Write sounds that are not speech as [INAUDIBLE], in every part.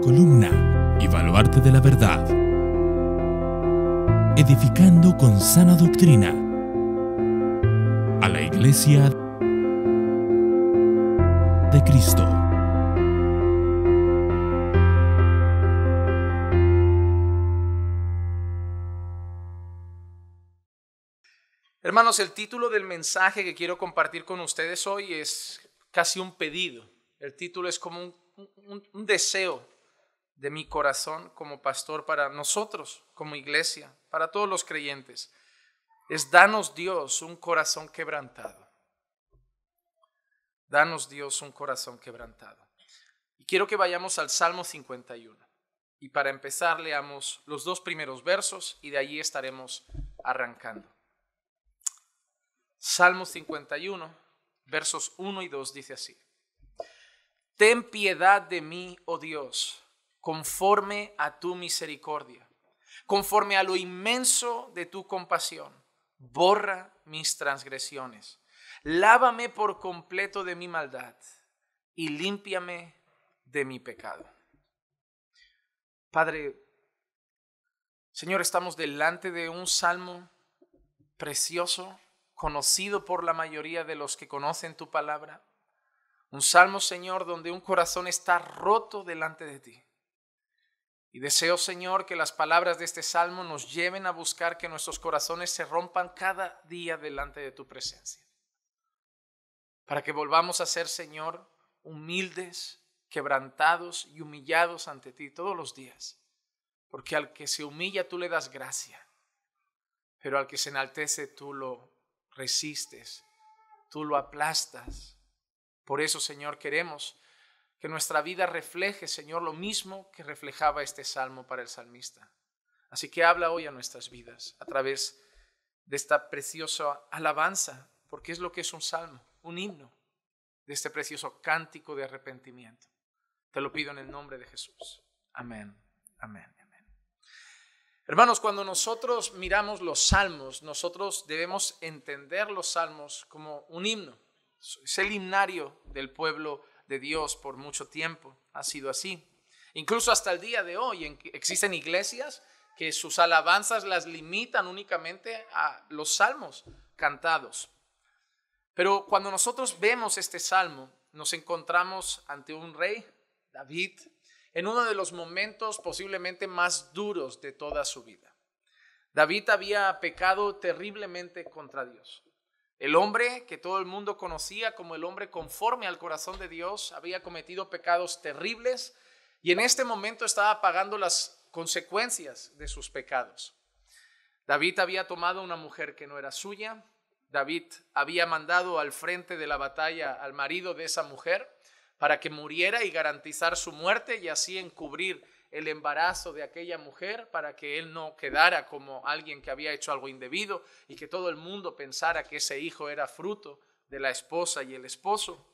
columna y de la verdad, edificando con sana doctrina a la iglesia de Cristo. Hermanos, el título del mensaje que quiero compartir con ustedes hoy es casi un pedido. El título es como un deseo de mi corazón como pastor para nosotros, como iglesia, para todos los creyentes, es danos Dios un corazón quebrantado. Danos Dios un corazón quebrantado. Y quiero que vayamos al Salmo 51. Y para empezar leamos los dos primeros versos y de allí estaremos arrancando. Salmo 51, versos 1 y 2 dice así. Ten piedad de mí, oh Dios conforme a tu misericordia, conforme a lo inmenso de tu compasión. Borra mis transgresiones, lávame por completo de mi maldad y límpiame de mi pecado. Padre, Señor, estamos delante de un salmo precioso, conocido por la mayoría de los que conocen tu palabra. Un salmo, Señor, donde un corazón está roto delante de ti. Y deseo, Señor, que las palabras de este salmo nos lleven a buscar que nuestros corazones se rompan cada día delante de tu presencia. Para que volvamos a ser, Señor, humildes, quebrantados y humillados ante ti todos los días. Porque al que se humilla tú le das gracia, pero al que se enaltece tú lo resistes, tú lo aplastas. Por eso, Señor, queremos que nuestra vida refleje, Señor, lo mismo que reflejaba este salmo para el salmista. Así que habla hoy a nuestras vidas a través de esta preciosa alabanza, porque es lo que es un salmo, un himno, de este precioso cántico de arrepentimiento. Te lo pido en el nombre de Jesús. Amén, amén, amén. Hermanos, cuando nosotros miramos los salmos, nosotros debemos entender los salmos como un himno. Es el himnario del pueblo de Dios por mucho tiempo. Ha sido así. Incluso hasta el día de hoy existen iglesias que sus alabanzas las limitan únicamente a los salmos cantados. Pero cuando nosotros vemos este salmo, nos encontramos ante un rey, David, en uno de los momentos posiblemente más duros de toda su vida. David había pecado terriblemente contra Dios. El hombre que todo el mundo conocía como el hombre conforme al corazón de Dios había cometido pecados terribles y en este momento estaba pagando las consecuencias de sus pecados. David había tomado una mujer que no era suya, David había mandado al frente de la batalla al marido de esa mujer para que muriera y garantizar su muerte y así encubrir el embarazo de aquella mujer para que él no quedara como alguien que había hecho algo indebido y que todo el mundo pensara que ese hijo era fruto de la esposa y el esposo.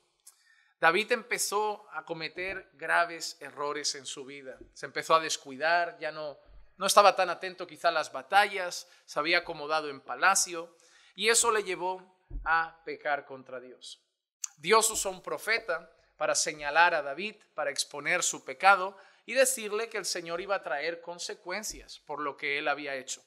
David empezó a cometer graves errores en su vida. Se empezó a descuidar, ya no, no estaba tan atento quizá a las batallas, se había acomodado en palacio y eso le llevó a pecar contra Dios. Dios usó un profeta para señalar a David, para exponer su pecado, y decirle que el Señor iba a traer consecuencias por lo que él había hecho.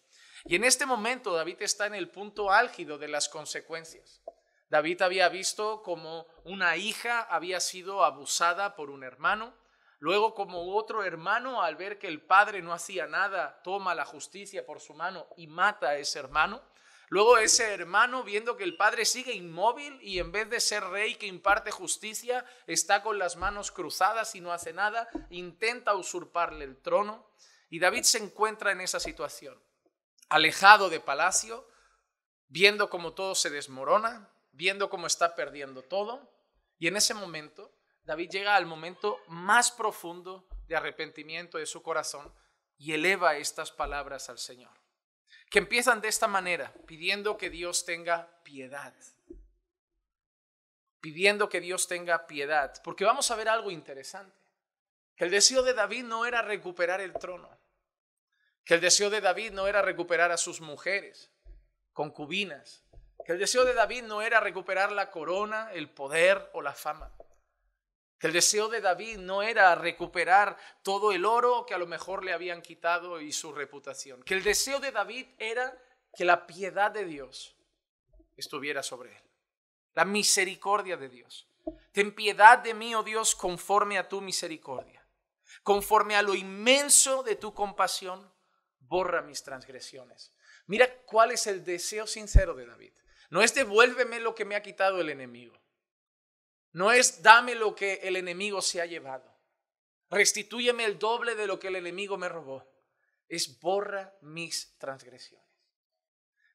Y en este momento David está en el punto álgido de las consecuencias. David había visto como una hija había sido abusada por un hermano, luego como otro hermano al ver que el padre no hacía nada, toma la justicia por su mano y mata a ese hermano. Luego ese hermano, viendo que el padre sigue inmóvil y en vez de ser rey que imparte justicia, está con las manos cruzadas y no hace nada, intenta usurparle el trono. Y David se encuentra en esa situación, alejado de palacio, viendo cómo todo se desmorona, viendo cómo está perdiendo todo. Y en ese momento, David llega al momento más profundo de arrepentimiento de su corazón y eleva estas palabras al Señor que empiezan de esta manera, pidiendo que Dios tenga piedad. Pidiendo que Dios tenga piedad, porque vamos a ver algo interesante. Que el deseo de David no era recuperar el trono, que el deseo de David no era recuperar a sus mujeres, concubinas, que el deseo de David no era recuperar la corona, el poder o la fama. Que el deseo de David no era recuperar todo el oro que a lo mejor le habían quitado y su reputación. Que el deseo de David era que la piedad de Dios estuviera sobre él. La misericordia de Dios. Ten piedad de mí, oh Dios, conforme a tu misericordia. Conforme a lo inmenso de tu compasión, borra mis transgresiones. Mira cuál es el deseo sincero de David. No es devuélveme lo que me ha quitado el enemigo. No es dame lo que el enemigo se ha llevado. Restitúyeme el doble de lo que el enemigo me robó. Es borra mis transgresiones.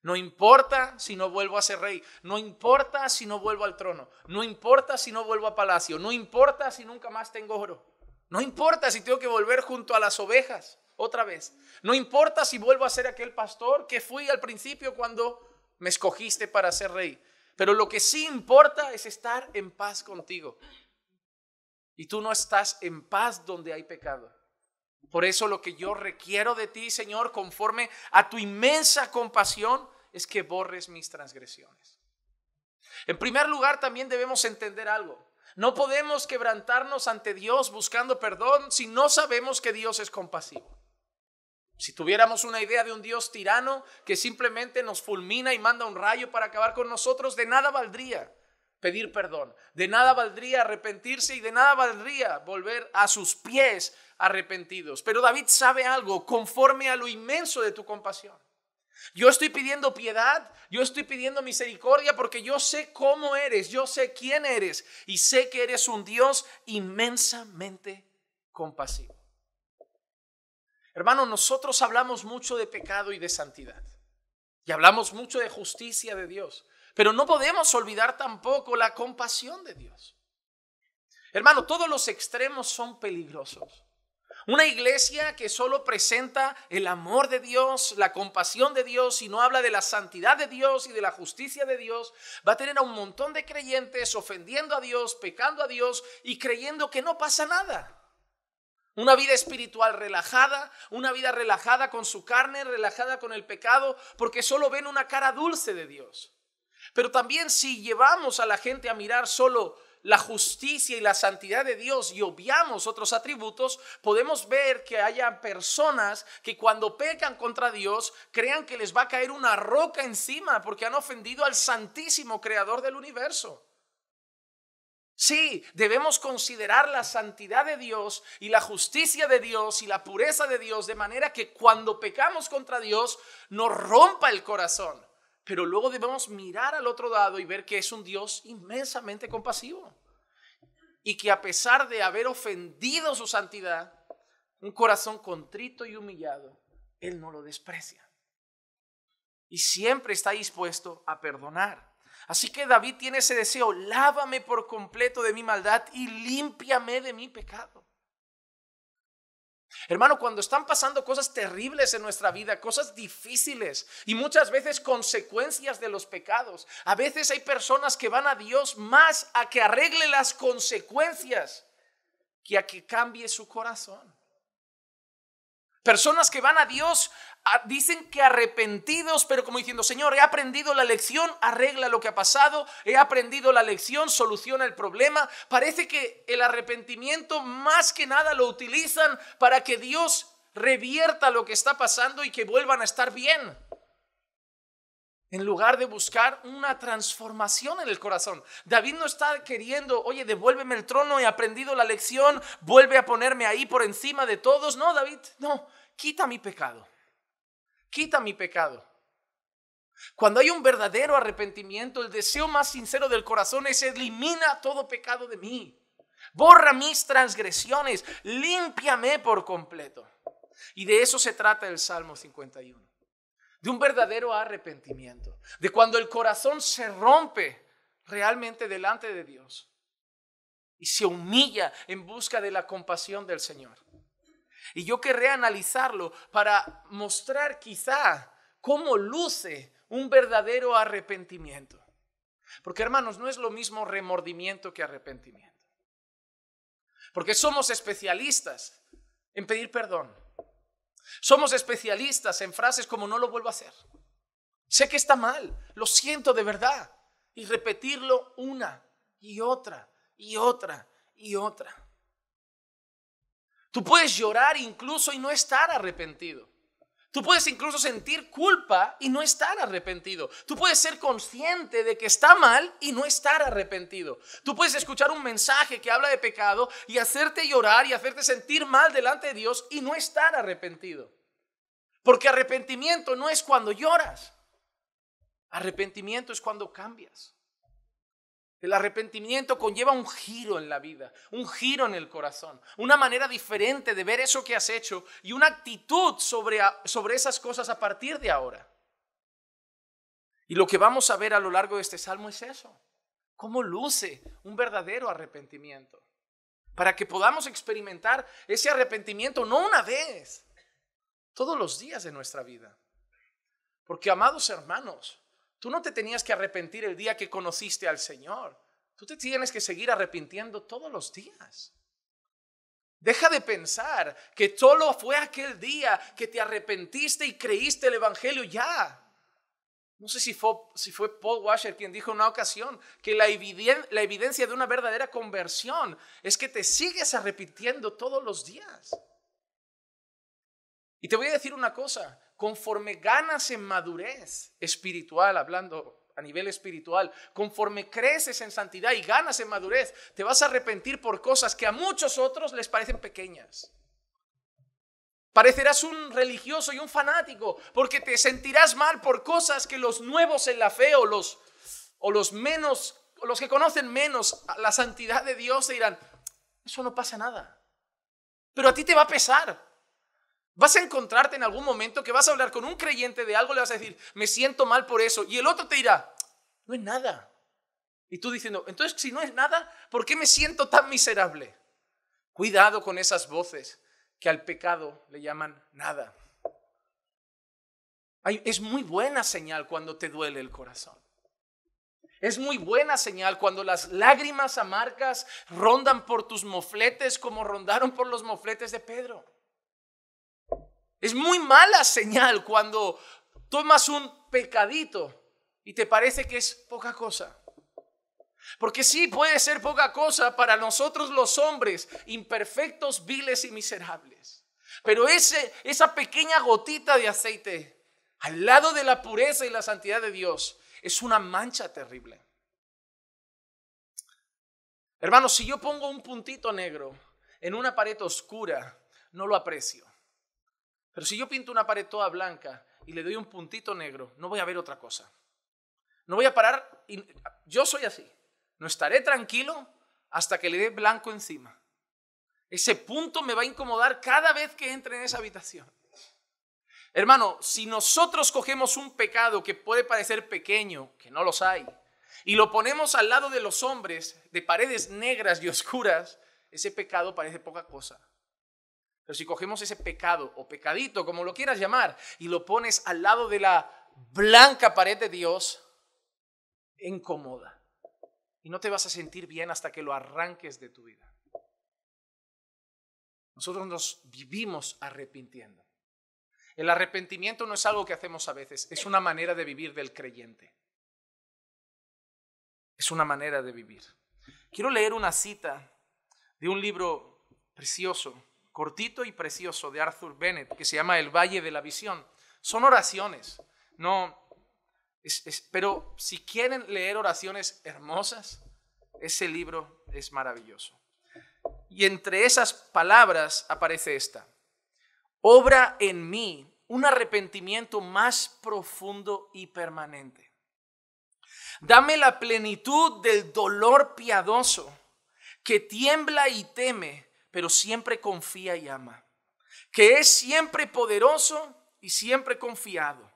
No importa si no vuelvo a ser rey. No importa si no vuelvo al trono. No importa si no vuelvo a palacio. No importa si nunca más tengo oro. No importa si tengo que volver junto a las ovejas otra vez. No importa si vuelvo a ser aquel pastor que fui al principio cuando me escogiste para ser rey. Pero lo que sí importa es estar en paz contigo. Y tú no estás en paz donde hay pecado. Por eso lo que yo requiero de ti, Señor, conforme a tu inmensa compasión, es que borres mis transgresiones. En primer lugar, también debemos entender algo. No podemos quebrantarnos ante Dios buscando perdón si no sabemos que Dios es compasivo. Si tuviéramos una idea de un Dios tirano que simplemente nos fulmina y manda un rayo para acabar con nosotros, de nada valdría pedir perdón, de nada valdría arrepentirse y de nada valdría volver a sus pies arrepentidos. Pero David sabe algo conforme a lo inmenso de tu compasión. Yo estoy pidiendo piedad, yo estoy pidiendo misericordia porque yo sé cómo eres, yo sé quién eres y sé que eres un Dios inmensamente compasivo. Hermano, nosotros hablamos mucho de pecado y de santidad. Y hablamos mucho de justicia de Dios. Pero no podemos olvidar tampoco la compasión de Dios. Hermano, todos los extremos son peligrosos. Una iglesia que solo presenta el amor de Dios, la compasión de Dios y no habla de la santidad de Dios y de la justicia de Dios, va a tener a un montón de creyentes ofendiendo a Dios, pecando a Dios y creyendo que no pasa nada. Una vida espiritual relajada, una vida relajada con su carne, relajada con el pecado, porque solo ven una cara dulce de Dios. Pero también si llevamos a la gente a mirar solo la justicia y la santidad de Dios y obviamos otros atributos, podemos ver que haya personas que cuando pecan contra Dios crean que les va a caer una roca encima porque han ofendido al santísimo creador del universo. Sí, debemos considerar la santidad de Dios y la justicia de Dios y la pureza de Dios de manera que cuando pecamos contra Dios nos rompa el corazón. Pero luego debemos mirar al otro lado y ver que es un Dios inmensamente compasivo y que a pesar de haber ofendido su santidad, un corazón contrito y humillado, Él no lo desprecia. Y siempre está dispuesto a perdonar. Así que David tiene ese deseo, lávame por completo de mi maldad y límpiame de mi pecado. Hermano, cuando están pasando cosas terribles en nuestra vida, cosas difíciles y muchas veces consecuencias de los pecados, a veces hay personas que van a Dios más a que arregle las consecuencias que a que cambie su corazón. Personas que van a Dios dicen que arrepentidos, pero como diciendo, Señor, he aprendido la lección, arregla lo que ha pasado, he aprendido la lección, soluciona el problema. Parece que el arrepentimiento más que nada lo utilizan para que Dios revierta lo que está pasando y que vuelvan a estar bien en lugar de buscar una transformación en el corazón. David no está queriendo, oye, devuélveme el trono, he aprendido la lección, vuelve a ponerme ahí por encima de todos. No, David, no, quita mi pecado, quita mi pecado. Cuando hay un verdadero arrepentimiento, el deseo más sincero del corazón es elimina todo pecado de mí, borra mis transgresiones, límpiame por completo. Y de eso se trata el Salmo 51 de un verdadero arrepentimiento, de cuando el corazón se rompe realmente delante de Dios y se humilla en busca de la compasión del Señor. Y yo querré analizarlo para mostrar quizá cómo luce un verdadero arrepentimiento. Porque hermanos, no es lo mismo remordimiento que arrepentimiento. Porque somos especialistas en pedir perdón. Somos especialistas en frases como no lo vuelvo a hacer. Sé que está mal, lo siento de verdad. Y repetirlo una y otra y otra y otra. Tú puedes llorar incluso y no estar arrepentido. Tú puedes incluso sentir culpa y no estar arrepentido. Tú puedes ser consciente de que está mal y no estar arrepentido. Tú puedes escuchar un mensaje que habla de pecado y hacerte llorar y hacerte sentir mal delante de Dios y no estar arrepentido. Porque arrepentimiento no es cuando lloras. Arrepentimiento es cuando cambias. El arrepentimiento conlleva un giro en la vida, un giro en el corazón, una manera diferente de ver eso que has hecho y una actitud sobre, sobre esas cosas a partir de ahora. Y lo que vamos a ver a lo largo de este salmo es eso, cómo luce un verdadero arrepentimiento, para que podamos experimentar ese arrepentimiento no una vez, todos los días de nuestra vida. Porque, amados hermanos, Tú no te tenías que arrepentir el día que conociste al Señor. Tú te tienes que seguir arrepintiendo todos los días. Deja de pensar que solo fue aquel día que te arrepentiste y creíste el Evangelio ya. No sé si fue, Paul Washer quien dijo en una ocasión que la, la evidencia de una verdadera conversión es que te sigues arrepintiendo todos los días. Y te voy a decir una cosa, conforme ganas en madurez espiritual, hablando a nivel espiritual, conforme creces en santidad y ganas en madurez, te vas a arrepentir por cosas que a muchos otros les parecen pequeñas. Parecerás un religioso y un fanático porque te sentirás mal por cosas que los nuevos en la fe o los, o los menos, los que conocen menos la santidad de Dios se dirán, eso no pasa nada. Pero a ti te va a pesar Vas a encontrarte en algún momento que vas a hablar con un creyente de algo, le vas a decir, me siento mal por eso, y el otro te dirá, no es nada. Y tú diciendo, entonces si no es nada, ¿por qué me siento tan miserable? Cuidado con esas voces que al pecado le llaman nada. es muy buena señal cuando te duele el corazón. Es muy buena señal cuando las lágrimas amargas rondan por tus mofletes como rondaron por los mofletes de Pedro. Es muy mala señal cuando tomas un pecadito y te parece que es poca cosa. Porque sí, puede ser poca cosa para nosotros los hombres, imperfectos, viles y miserables. Pero ese, esa pequeña gotita de aceite, al lado de la pureza y la santidad de Dios, es una mancha terrible. Hermanos, si yo pongo un puntito negro en una pared oscura, no lo aprecio. Pero si yo pinto una pared toda blanca y le doy un puntito negro, no voy a ver otra cosa. No voy a parar. yo soy así. No estaré tranquilo hasta que le dé blanco encima. Ese punto me va a incomodar cada vez que entre en esa habitación. Hermano, si nosotros cogemos un pecado que puede parecer pequeño, que no los hay, y lo ponemos al lado de los hombres, de paredes negras y oscuras, ese pecado parece poca cosa. Pero si cogemos ese pecado o pecadito, como lo quieras llamar, y lo pones al lado de la blanca pared de Dios, incomoda. Y no te vas a sentir bien hasta que lo arranques de tu vida. Nosotros nos vivimos arrepintiendo. El arrepentimiento no es algo que hacemos a veces, es una manera de vivir del creyente. Es una manera de vivir. Quiero leer una cita de un libro precioso cortito y precioso de Arthur Bennett, que se llama El Valle de la Visión. Son oraciones, no, pero si quieren leer oraciones hermosas, ese libro es maravilloso. Y entre esas palabras aparece esta. Obra en mí un arrepentimiento más profundo y permanente. Dame la plenitud del dolor piadoso que tiembla y teme pero siempre confía y ama, que es siempre poderoso y siempre confiado.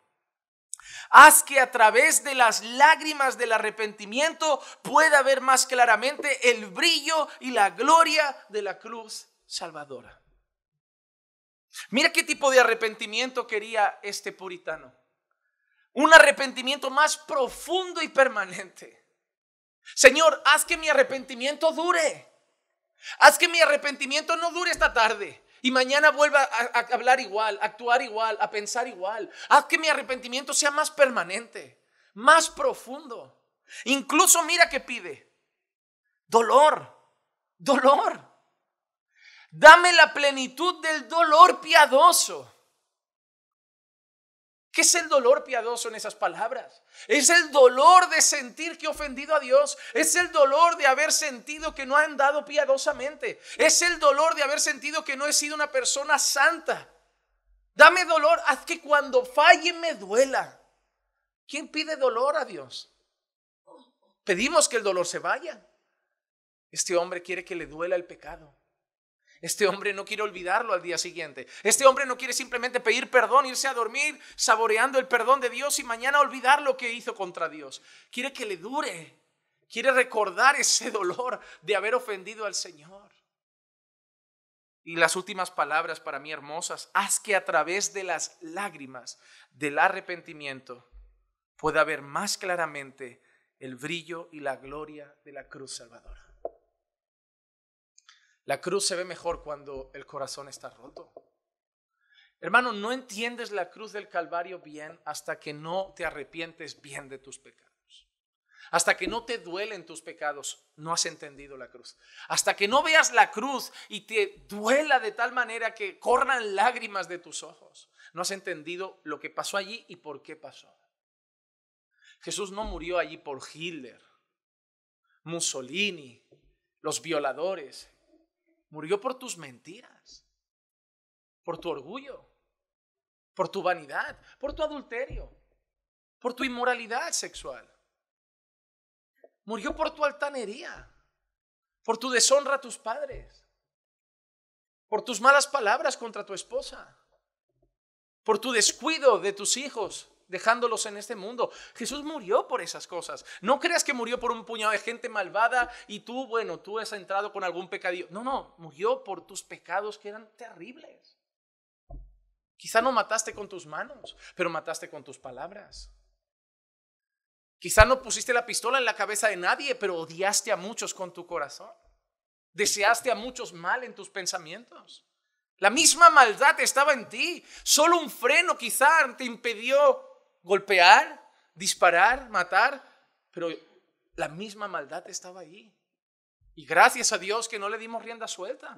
Haz que a través de las lágrimas del arrepentimiento pueda ver más claramente el brillo y la gloria de la cruz salvadora. Mira qué tipo de arrepentimiento quería este puritano. Un arrepentimiento más profundo y permanente. Señor, haz que mi arrepentimiento dure. Haz que mi arrepentimiento no dure esta tarde. Y mañana vuelva a, hablar igual, actuar igual, a pensar igual. Haz que mi arrepentimiento sea más permanente, más profundo. Incluso mira que pide. Dolor, dolor. Dame la plenitud del dolor piadoso. ¿Qué es el dolor piadoso en esas palabras? Es el dolor de sentir que he ofendido a Dios. Es el dolor de haber sentido que no he andado piadosamente. Es el dolor de haber sentido que no he sido una persona santa. Dame dolor, haz que cuando falle me duela. ¿Quién pide dolor a Dios? Pedimos que el dolor se vaya. Este hombre quiere que le duela el pecado. Este hombre no quiere olvidarlo al día siguiente. Este hombre no quiere simplemente pedir perdón, irse a dormir saboreando el perdón de Dios y mañana olvidar lo que hizo contra Dios. Quiere que le dure. Quiere recordar ese dolor de haber ofendido al Señor. Y las últimas palabras para mí hermosas, haz que a través de las lágrimas del arrepentimiento pueda ver más claramente el brillo y la gloria de la cruz salvadora. La cruz se ve mejor cuando el corazón está roto. Hermano, no entiendes la cruz del Calvario bien hasta que no te arrepientes bien de tus pecados. Hasta que no te duelen tus pecados, no has entendido la cruz. Hasta que no veas la cruz y te duela de tal manera que corran lágrimas de tus ojos, no has entendido lo que pasó allí y por qué pasó. Jesús no murió allí por Hitler, Mussolini, los violadores. Murió por tus mentiras, por tu orgullo, por tu vanidad, por tu adulterio, por tu inmoralidad sexual. Murió por tu altanería, por tu deshonra a tus padres, por tus malas palabras contra tu esposa, por tu descuido de tus hijos, dejándolos en este mundo. Jesús murió por esas cosas. No creas que murió por un puñado de gente malvada y tú, bueno, tú has entrado con algún pecadillo. No, no, murió por tus pecados que eran terribles. Quizá no mataste con tus manos, pero mataste con tus palabras. Quizá no pusiste la pistola en la cabeza de nadie, pero odiaste a muchos con tu corazón. Deseaste a muchos mal en tus pensamientos. La misma maldad estaba en ti. Solo un freno quizá te impidió golpear, disparar, matar, pero la misma maldad estaba ahí. Y gracias a Dios que no le dimos rienda suelta.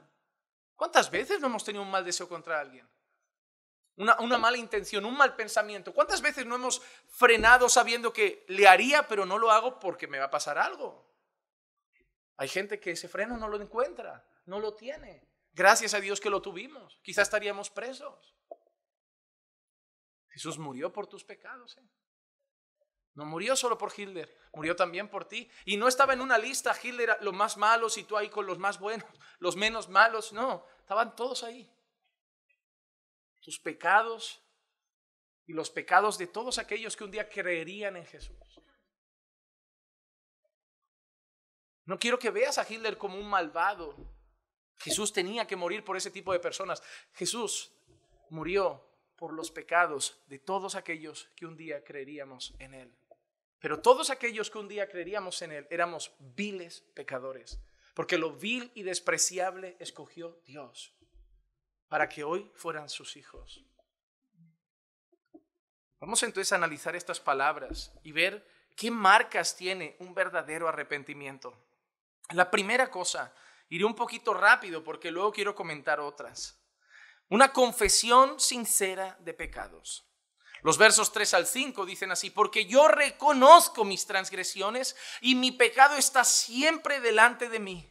¿Cuántas veces no hemos tenido un mal deseo contra alguien? Una, una, mala intención, un mal pensamiento. ¿Cuántas veces no hemos frenado sabiendo que le haría, pero no lo hago porque me va a pasar algo? Hay gente que ese freno no lo encuentra, no lo tiene. Gracias a Dios que lo tuvimos. Quizás estaríamos presos. Jesús murió por tus pecados. ¿eh? No murió solo por Hitler, murió también por ti. Y no estaba en una lista Hitler los más malos y tú ahí con los más buenos, [LAUGHS] los menos malos. No, estaban todos ahí. Tus pecados y los pecados de todos aquellos que un día creerían en Jesús. No quiero que veas a Hitler como un malvado. Jesús tenía que morir por ese tipo de personas. Jesús murió por los pecados de todos aquellos que un día creeríamos en Él. Pero todos aquellos que un día creeríamos en Él éramos viles pecadores, porque lo vil y despreciable escogió Dios para que hoy fueran sus hijos. Vamos entonces a analizar estas palabras y ver qué marcas tiene un verdadero arrepentimiento. La primera cosa, iré un poquito rápido porque luego quiero comentar otras. Una confesión sincera de pecados. Los versos 3 al 5 dicen así, porque yo reconozco mis transgresiones y mi pecado está siempre delante de mí.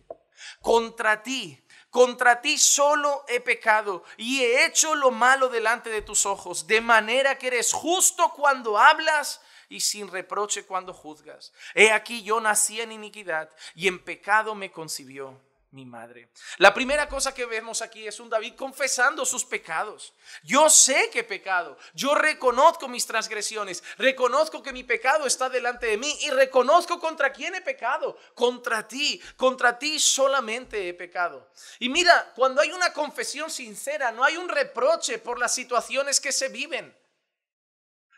Contra ti, contra ti solo he pecado y he hecho lo malo delante de tus ojos, de manera que eres justo cuando hablas y sin reproche cuando juzgas. He aquí yo nací en iniquidad y en pecado me concibió mi madre. La primera cosa que vemos aquí es un David confesando sus pecados. Yo sé que pecado, yo reconozco mis transgresiones, reconozco que mi pecado está delante de mí y reconozco contra quién he pecado, contra ti, contra ti solamente he pecado. Y mira, cuando hay una confesión sincera, no hay un reproche por las situaciones que se viven.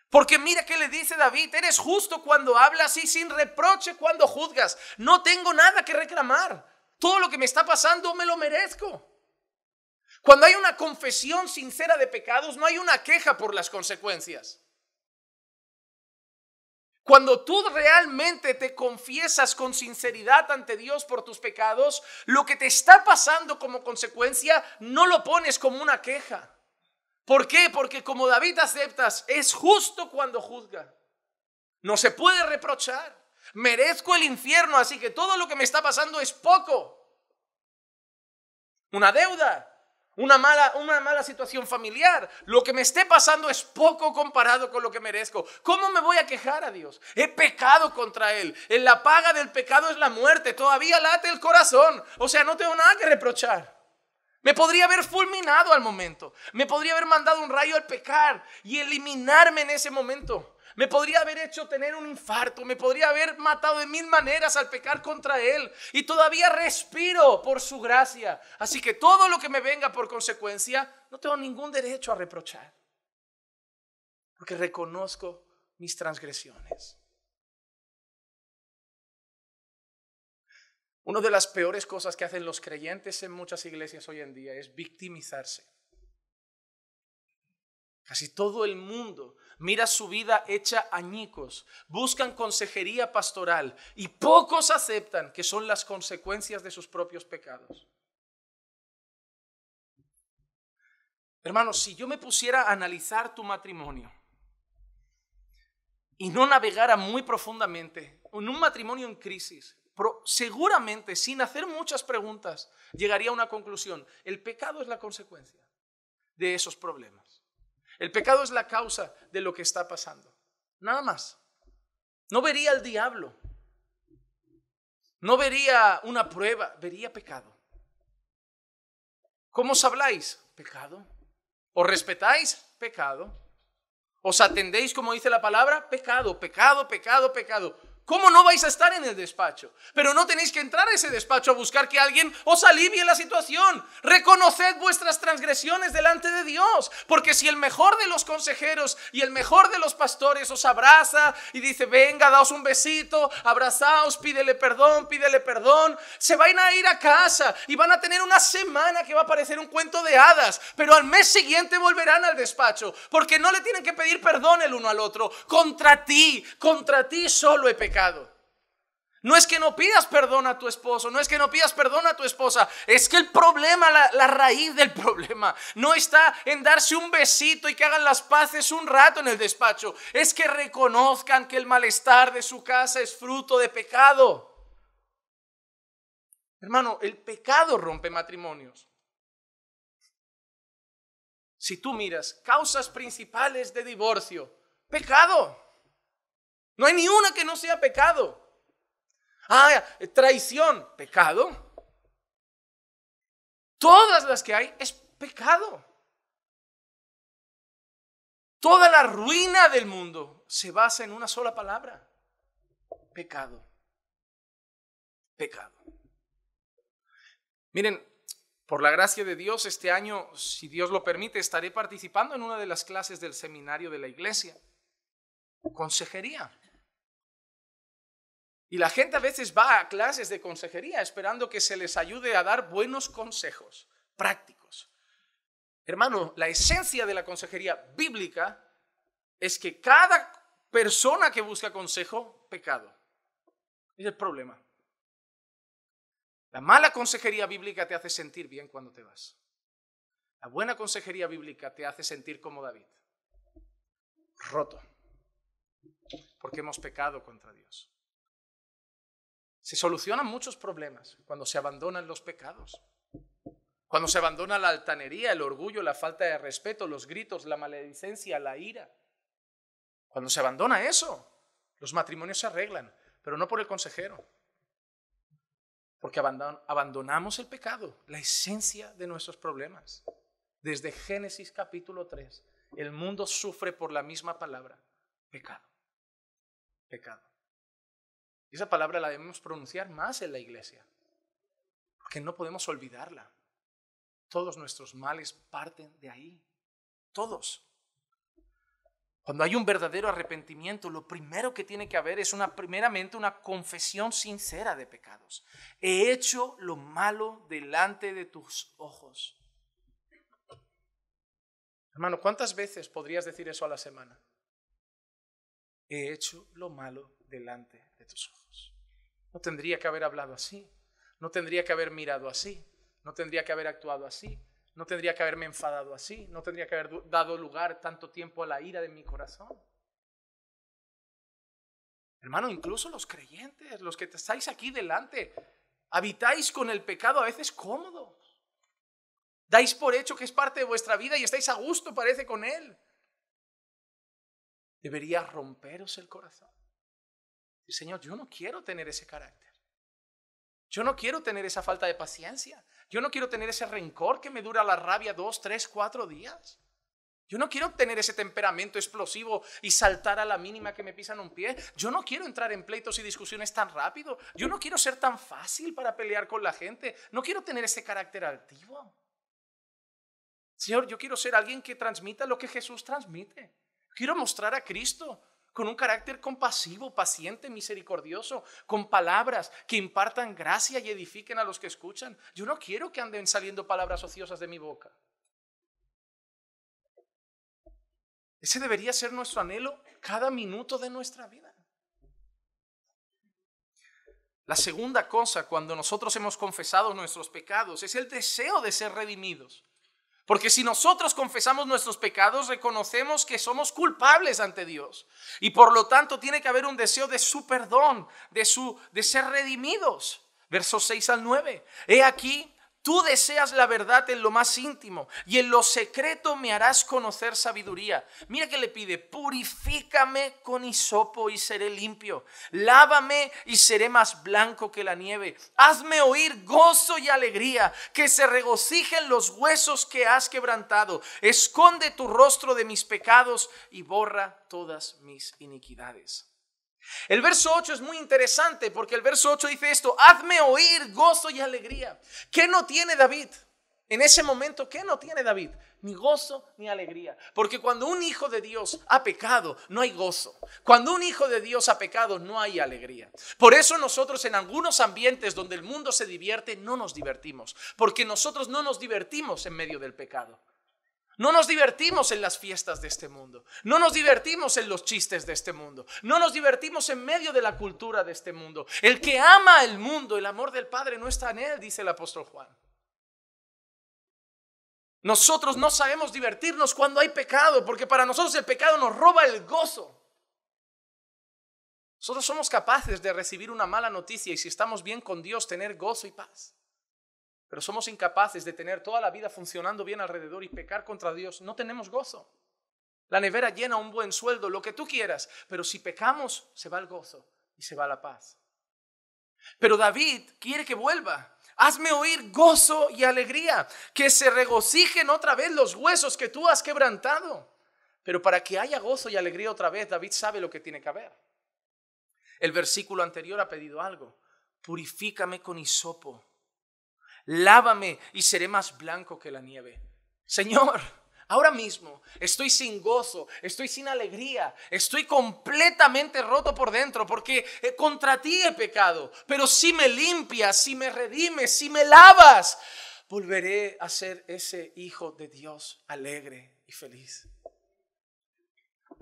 Porque mira qué le dice David, eres justo cuando hablas y sin reproche cuando juzgas. No tengo nada que reclamar. Todo lo que me está pasando me lo merezco. Cuando hay una confesión sincera de pecados, no hay una queja por las consecuencias. Cuando tú realmente te confiesas con sinceridad ante Dios por tus pecados, lo que te está pasando como consecuencia no lo pones como una queja. ¿Por qué? Porque como David aceptas, es justo cuando juzga. No se puede reprochar merezco el infierno, así que todo lo que me está pasando es poco. Una deuda, una mala, una mala situación familiar, lo que me esté pasando es poco comparado con lo que merezco. ¿Cómo me voy a quejar a Dios? He pecado contra Él. En la paga del pecado es la muerte. Todavía late el corazón. O sea, no tengo nada que reprochar. Me podría haber fulminado al momento. Me podría haber mandado un rayo al pecar y eliminarme en ese momento. Me podría haber hecho tener un infarto, me podría haber matado de mil maneras al pecar contra Él. Y todavía respiro por su gracia. Así que todo lo que me venga por consecuencia, no tengo ningún derecho a reprochar. Porque reconozco mis transgresiones. Una de las peores cosas que hacen los creyentes en muchas iglesias hoy en día es victimizarse. Casi todo el mundo mira su vida hecha añicos, buscan consejería pastoral y pocos aceptan que son las consecuencias de sus propios pecados. Hermanos, si yo me pusiera a analizar tu matrimonio y no navegara muy profundamente en un matrimonio en crisis, seguramente sin hacer muchas preguntas llegaría a una conclusión. El pecado es la consecuencia de esos problemas. El pecado es la causa de lo que está pasando. Nada más. No vería al diablo. No vería una prueba, vería pecado. ¿Cómo os habláis? Pecado. ¿Os respetáis? Pecado. ¿Os atendéis como dice la palabra? Pecado, pecado, pecado, pecado. ¿Cómo no vais a estar en el despacho? Pero no tenéis que entrar a ese despacho a buscar que alguien os alivie la situación. Reconoced vuestras transgresiones delante de Dios, porque si el mejor de los consejeros y el mejor de los pastores os abraza y dice, venga, daos un besito, abrazaos, pídele perdón, pídele perdón, se van a ir a casa y van a tener una semana que va a parecer un cuento de hadas, pero al mes siguiente volverán al despacho, porque no le tienen que pedir perdón el uno al otro. Contra ti, contra ti solo he pecado pecado. No es que no pidas perdón a tu esposo, no es que no pidas perdón a tu esposa, es que el problema, la, la, raíz del [LAUGHS] problema, no está en darse un besito y que hagan las paces un rato en el despacho, es que reconozcan que el malestar de su casa es fruto de pecado. Hermano, el pecado rompe matrimonios. Si tú miras causas principales de divorcio, pecado. No hay ni una que no sea pecado. Ah, traición, pecado. Todas las que hay es pecado. Toda la ruina del mundo se basa en una sola palabra. Pecado. Pecado. Miren, por la gracia de Dios, este año, si Dios lo permite, estaré participando en una de las clases del seminario de la iglesia. Consejería. Y la gente a veces va a clases de consejería esperando que se les ayude a dar buenos consejos prácticos. Hermano, la esencia de la consejería bíblica es que cada persona que busca consejo, pecado. Es el problema. La mala consejería bíblica te hace sentir bien cuando te vas. La buena consejería bíblica te hace sentir como David, roto, porque hemos pecado contra Dios. Se solucionan muchos problemas cuando se abandonan los pecados, cuando se abandona la altanería, el orgullo, la falta de respeto, los gritos, la maledicencia, la ira. Cuando se abandona eso, los matrimonios se arreglan, pero no por el consejero, porque abandonamos el pecado, la esencia de nuestros problemas. Desde Génesis capítulo 3, el mundo sufre por la misma palabra, pecado, pecado. Y esa palabra la debemos pronunciar más en la iglesia, porque no podemos olvidarla. Todos nuestros males parten de ahí, todos. Cuando hay un verdadero arrepentimiento, lo primero que tiene que haber es una primeramente una confesión sincera de pecados. He hecho lo malo delante de tus ojos. Hermano, ¿cuántas veces podrías decir eso a la semana? He hecho lo malo delante de tus ojos. No tendría que haber hablado así. No tendría que haber mirado así. No tendría que haber actuado así. No tendría que haberme enfadado así. No tendría que haber dado lugar tanto tiempo a la ira de mi corazón. Hermano, incluso los creyentes, los que estáis aquí delante, habitáis con el pecado a veces cómodos. Dais por hecho que es parte de vuestra vida y estáis a gusto, parece, con él. Debería romperos el corazón. Señor, yo no quiero tener ese carácter. Yo no quiero tener esa falta de paciencia. Yo no quiero tener ese rencor que me dura la rabia dos, tres, cuatro días. Yo no quiero tener ese temperamento explosivo y saltar a la mínima que me pisan un pie. Yo no quiero entrar en pleitos y discusiones tan rápido. Yo no quiero ser tan fácil para pelear con la gente. No quiero tener ese carácter altivo. Señor, yo quiero ser alguien que transmita lo que Jesús transmite. Quiero mostrar a Cristo con un carácter compasivo, paciente, misericordioso, con palabras que impartan gracia y edifiquen a los que escuchan. Yo no quiero que anden saliendo palabras ociosas de mi boca. Ese debería ser nuestro anhelo cada minuto de nuestra vida. La segunda cosa, cuando nosotros hemos confesado nuestros pecados, es el deseo de ser redimidos. Porque si nosotros confesamos nuestros pecados, reconocemos que somos culpables ante Dios. Y por lo tanto tiene que haber un deseo de su perdón, de, su, de ser redimidos. Versos 6 al 9. He aquí, Tú deseas la verdad en lo más íntimo y en lo secreto me harás conocer sabiduría. Mira que le pide, purifícame con hisopo y seré limpio. Lávame y seré más blanco que la nieve. Hazme oír gozo y alegría, que se regocijen los huesos que has quebrantado. Esconde tu rostro de mis pecados y borra todas mis iniquidades. El verso 8 es muy interesante porque el verso 8 dice esto, hazme oír gozo y alegría. ¿Qué no tiene David? En ese momento, ¿qué no tiene David? Ni gozo ni alegría. Porque cuando un hijo de Dios ha pecado, no hay gozo. Cuando un hijo de Dios ha pecado, no hay alegría. Por eso nosotros en algunos ambientes donde el mundo se divierte, no nos divertimos. Porque nosotros no nos divertimos en medio del pecado. No nos divertimos en las fiestas de este mundo. No nos divertimos en los chistes de este mundo. No nos divertimos en medio de la cultura de este mundo. El que ama el mundo, el amor del Padre no está en él, dice el apóstol Juan. Nosotros no sabemos divertirnos cuando hay pecado, porque para nosotros el pecado nos roba el gozo. Nosotros somos capaces de recibir una mala noticia y si estamos bien con Dios, tener gozo y paz pero somos incapaces de tener toda la vida funcionando bien alrededor y pecar contra Dios, no tenemos gozo. La nevera llena un buen sueldo, lo que tú quieras, pero si pecamos, se va el gozo y se va la paz. Pero David quiere que vuelva. Hazme oír gozo y alegría, que se regocijen otra vez los huesos que tú has quebrantado. Pero para que haya gozo y alegría otra vez, David sabe lo que tiene que haber. El versículo anterior ha pedido algo. Purifícame con hisopo lávame y seré más blanco que la nieve. Señor, ahora mismo estoy sin gozo, estoy sin alegría, estoy completamente roto por dentro porque eh, contra ti he pecado, pero si me limpias, si me redimes, si me lavas, volveré a ser ese hijo de Dios alegre y feliz.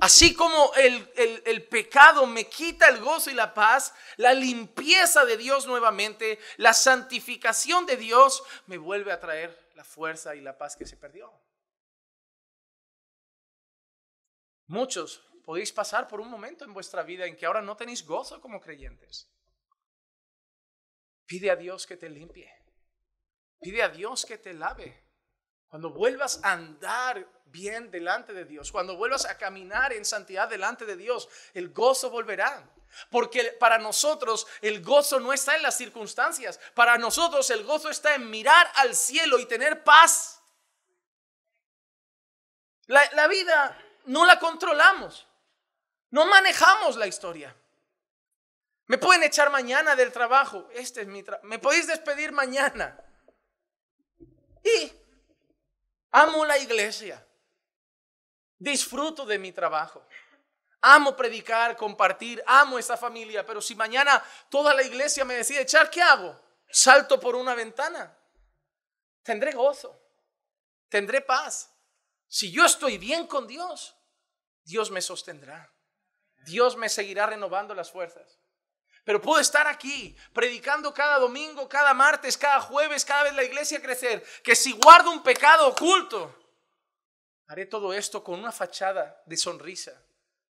Así como el, pecado me quita el gozo y la paz, la limpieza de Dios nuevamente, la santificación de Dios me vuelve a traer la fuerza y la paz que se perdió. Muchos podéis pasar por un momento en vuestra vida en que ahora no tenéis gozo como creyentes. Pide a Dios que te limpie. Pide a Dios que te lave. Cuando vuelvas a andar bien delante de Dios, cuando vuelvas a caminar en santidad delante de Dios, el gozo volverá. Porque para nosotros el gozo no está en las circunstancias, para nosotros el gozo está en mirar al cielo y tener paz. La, vida no la controlamos, no manejamos la historia. Me pueden echar mañana del trabajo, este es mi trabajo, me podéis despedir mañana. Y Amo la iglesia. Disfruto de mi trabajo. Amo predicar, compartir, amo esa familia, pero si mañana toda la iglesia me decide echar, ¿qué hago? Salto por una ventana. Tendré gozo, tendré paz. Si yo estoy bien con Dios, Dios me sostendrá. Dios me seguirá renovando las fuerzas. Pero puedo estar aquí predicando cada domingo, cada martes, cada jueves, cada vez la iglesia crecer, que si guardo un pecado oculto, haré todo esto con una fachada de sonrisa,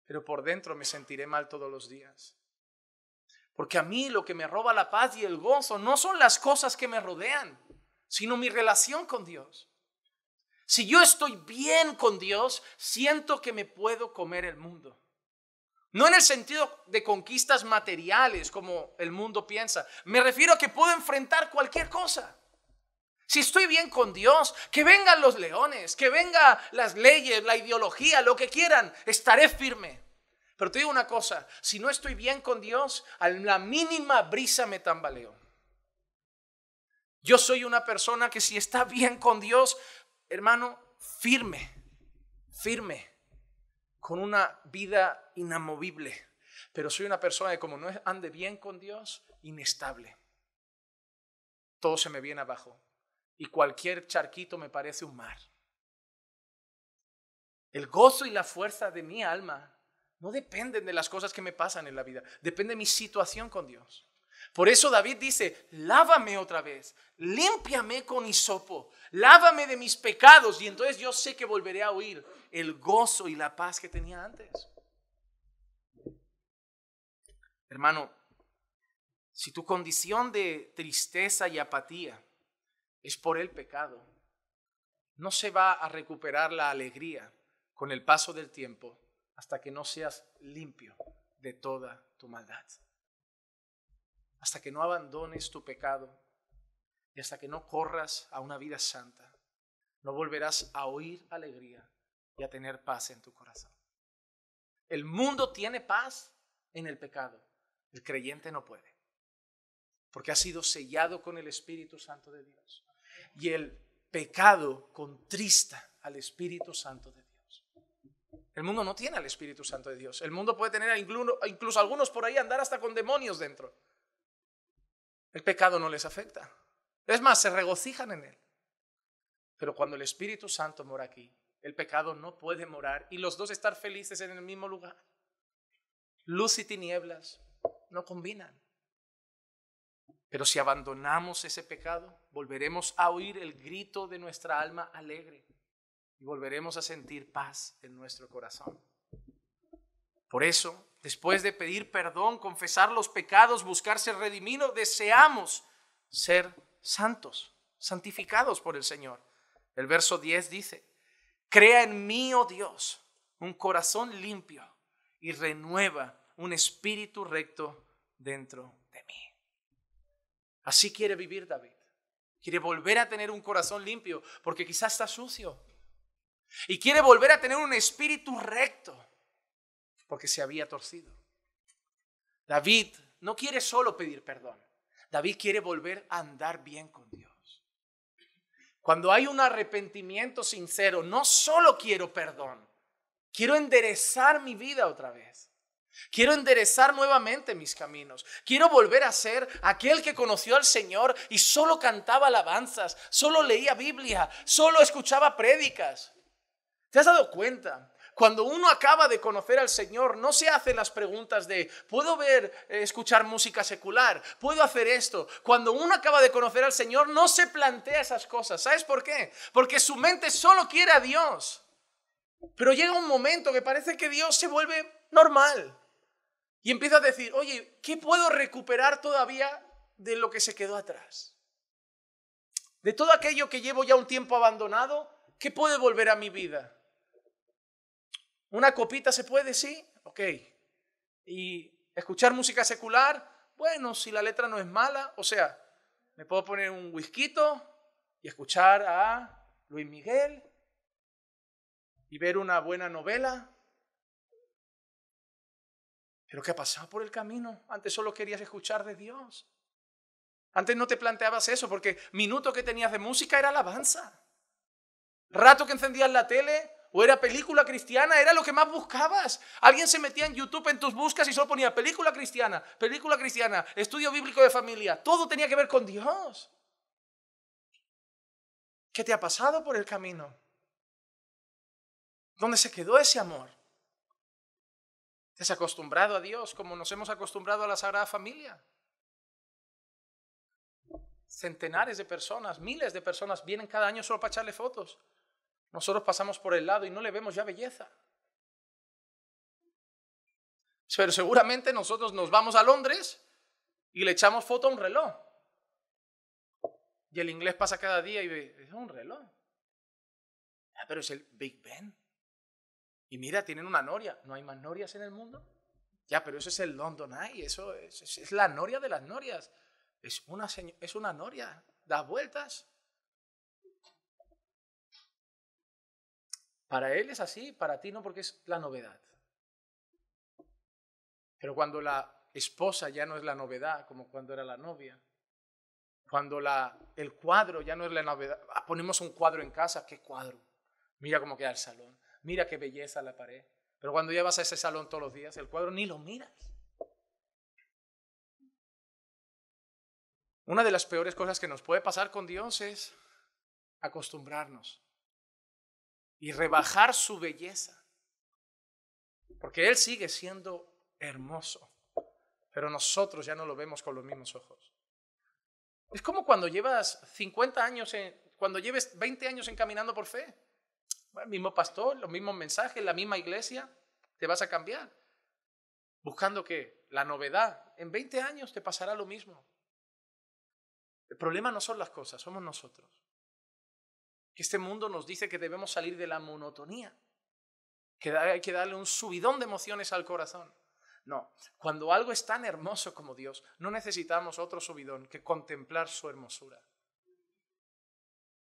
pero por dentro me sentiré mal todos los días. Porque a mí lo que me roba la paz y el gozo no son las cosas que me rodean, sino mi relación con Dios. Si yo estoy bien con Dios, siento que me puedo comer el mundo. No en el sentido de conquistas materiales como el mundo piensa. Me refiero a que puedo enfrentar cualquier cosa. Si estoy bien con Dios, que vengan los leones, que vengan las leyes, la ideología, lo que quieran, estaré firme. Pero te digo una cosa, si no estoy bien con Dios, a la mínima brisa me tambaleo. Yo soy una persona que si está bien con Dios, hermano, firme, firme con una vida inamovible, pero soy una persona que como no ande bien con Dios, inestable. Todo se me viene abajo y cualquier charquito me parece un mar. El gozo y la fuerza de mi alma no dependen de las cosas que me pasan en la vida, depende de mi situación con Dios. Por eso David dice, lávame otra vez, límpiame con hisopo, lávame de mis pecados y entonces yo sé que volveré a oír el gozo y la paz que tenía antes. Hermano, si tu condición de tristeza y apatía es por el pecado, no se va a recuperar la alegría con el paso del tiempo hasta que no seas limpio de toda tu maldad. Hasta que no abandones tu pecado y hasta que no corras a una vida santa, no volverás a oír alegría y a tener paz en tu corazón. El mundo tiene paz en el pecado, el creyente no puede, porque ha sido sellado con el Espíritu Santo de Dios. Y el pecado contrista al Espíritu Santo de Dios. El mundo no tiene al Espíritu Santo de Dios. El mundo puede tener incluso, incluso algunos por ahí andar hasta con demonios dentro. El pecado no les afecta. Es más, se regocijan en Él. Pero cuando el Espíritu Santo mora aquí, el pecado no puede morar y los dos estar felices en el mismo lugar. Luz y tinieblas no combinan. Pero si abandonamos ese pecado, volveremos a oír el grito de nuestra alma alegre y volveremos a sentir paz en nuestro corazón. Por eso, después de pedir perdón, confesar los pecados, buscarse redimido, deseamos ser santos, santificados por el Señor. El verso 10 dice, crea en mí, oh Dios, un corazón limpio y renueva un espíritu recto dentro de mí. Así quiere vivir David. Quiere volver a tener un corazón limpio porque quizás está sucio. Y quiere volver a tener un espíritu recto porque se había torcido. David no quiere solo pedir perdón. David quiere volver a andar bien con Dios. Cuando hay un arrepentimiento sincero, no solo quiero perdón, quiero enderezar mi vida otra vez. Quiero enderezar nuevamente mis caminos. Quiero volver a ser aquel que conoció al Señor y solo cantaba alabanzas, solo leía Biblia, solo escuchaba prédicas. ¿Te has dado cuenta? Cuando uno acaba de conocer al Señor, no se hacen las preguntas de, ¿puedo ver, eh, escuchar música secular? ¿Puedo hacer esto? Cuando uno acaba de conocer al Señor, no se plantea esas cosas. ¿Sabes por qué? Porque su mente solo quiere a Dios. Pero llega un momento que parece que Dios se vuelve normal. Y empieza a decir, oye, ¿qué puedo recuperar todavía de lo que se quedó atrás? De todo aquello que llevo ya un tiempo abandonado, ¿qué puede volver a mi vida? Una copita se puede, sí, ok. Y escuchar música secular, bueno, si la letra no es mala, o sea, me puedo poner un whisky y escuchar a Luis Miguel y ver una buena novela. Pero ¿qué ha pasado por el camino? Antes solo querías escuchar de Dios. Antes no te planteabas eso porque minuto que tenías de música era alabanza. Rato que encendías la tele o era película cristiana, era lo que más buscabas. Alguien se metía en YouTube en tus buscas y solo ponía película cristiana, película cristiana, estudio bíblico de familia, todo tenía que ver con Dios. ¿Qué te ha pasado por el camino? ¿Dónde se quedó ese amor? ¿Te acostumbrado a Dios como nos hemos acostumbrado a la Sagrada Familia? Centenares de personas, miles de personas vienen cada año solo para echarle fotos. Nosotros pasamos por el lado y no le vemos ya belleza. Pero seguramente nosotros nos vamos a Londres y le echamos foto a un reloj. Y el inglés pasa cada día y ve, es un reloj. Ah, pero es el Big Ben. Y mira, tienen una noria. ¿No hay más norias en el mundo? Ya, pero eso es el London Eye. Eso es, la noria de las norias. Es una, es una noria. Da vueltas. Para él es así, para ti no, porque es la novedad. Pero cuando la esposa ya no es la novedad, como cuando era la novia, cuando la, el cuadro ya no es la novedad, ah, ponemos un cuadro en casa, ¿qué cuadro? Mira cómo queda el salón, mira qué belleza la pared. Pero cuando ya vas a ese salón todos los días, el cuadro ni lo miras. Una de las peores cosas que nos puede pasar con Dios es acostumbrarnos y rebajar su belleza. Porque Él sigue siendo hermoso, pero nosotros ya no lo vemos con los mismos ojos. Es como cuando llevas 50 años, en, cuando lleves 20 años encaminando por fe. El mismo pastor, los mismos mensajes, la misma iglesia, te vas a cambiar. Buscando qué? La novedad. En 20 años te pasará lo mismo. El problema no son las cosas, somos nosotros este mundo nos dice que debemos salir de la monotonía, que hay que darle un subidón de emociones al corazón. No, cuando algo es tan hermoso como Dios, no necesitamos otro subidón que contemplar su hermosura.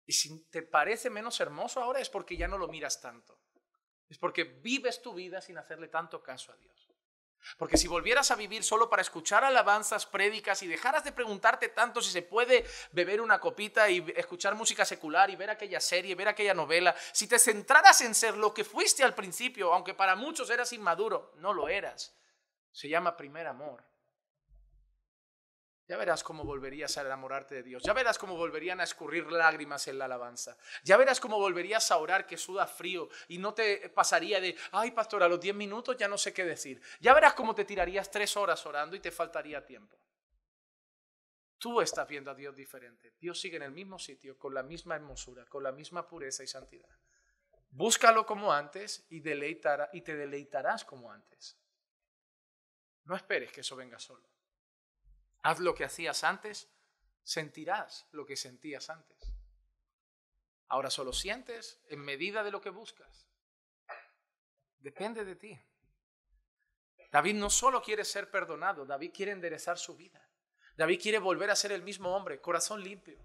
Y si te parece menos hermoso ahora es porque ya no lo miras tanto. Es porque vives tu vida sin hacerle tanto caso a Dios. Porque si volvieras a vivir solo para escuchar alabanzas, prédicas y dejaras de preguntarte tanto si se puede beber una copita y escuchar música secular y ver aquella serie, ver aquella novela, si te centraras en ser lo que fuiste al principio, aunque para muchos eras inmaduro, no lo eras. Se llama primer amor. Ya verás cómo volverías a enamorarte de Dios. Ya verás cómo volverían a escurrir lágrimas en la alabanza. Ya verás cómo volverías a orar que suda frío y no te pasaría de, ay pastor, a los 10 minutos ya no sé qué decir. Ya verás cómo te tirarías tres horas orando y te faltaría tiempo. Tú estás viendo a Dios diferente. Dios sigue en el mismo sitio, con la misma hermosura, con la misma pureza y santidad. Búscalo como antes y, y te deleitarás como antes. No esperes que eso venga solo. Haz lo que hacías antes, sentirás lo que sentías antes. Ahora solo sientes en medida de lo que buscas. Depende de ti. David no solo quiere ser perdonado, David quiere enderezar su vida. David quiere volver a ser el mismo hombre, corazón limpio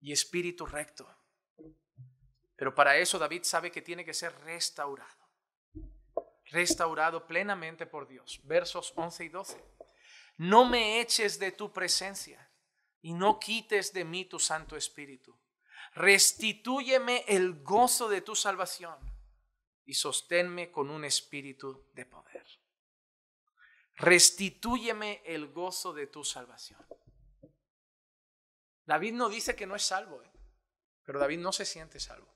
y espíritu recto. Pero para eso David sabe que tiene que ser restaurado, restaurado plenamente por Dios. Versos 11 y 12 no me eches de tu presencia y no quites de mí tu Santo Espíritu. Restitúyeme el gozo de tu salvación y sosténme con un espíritu de poder. Restitúyeme el gozo de tu salvación. David no dice que no es salvo, ¿eh? pero David no se siente salvo.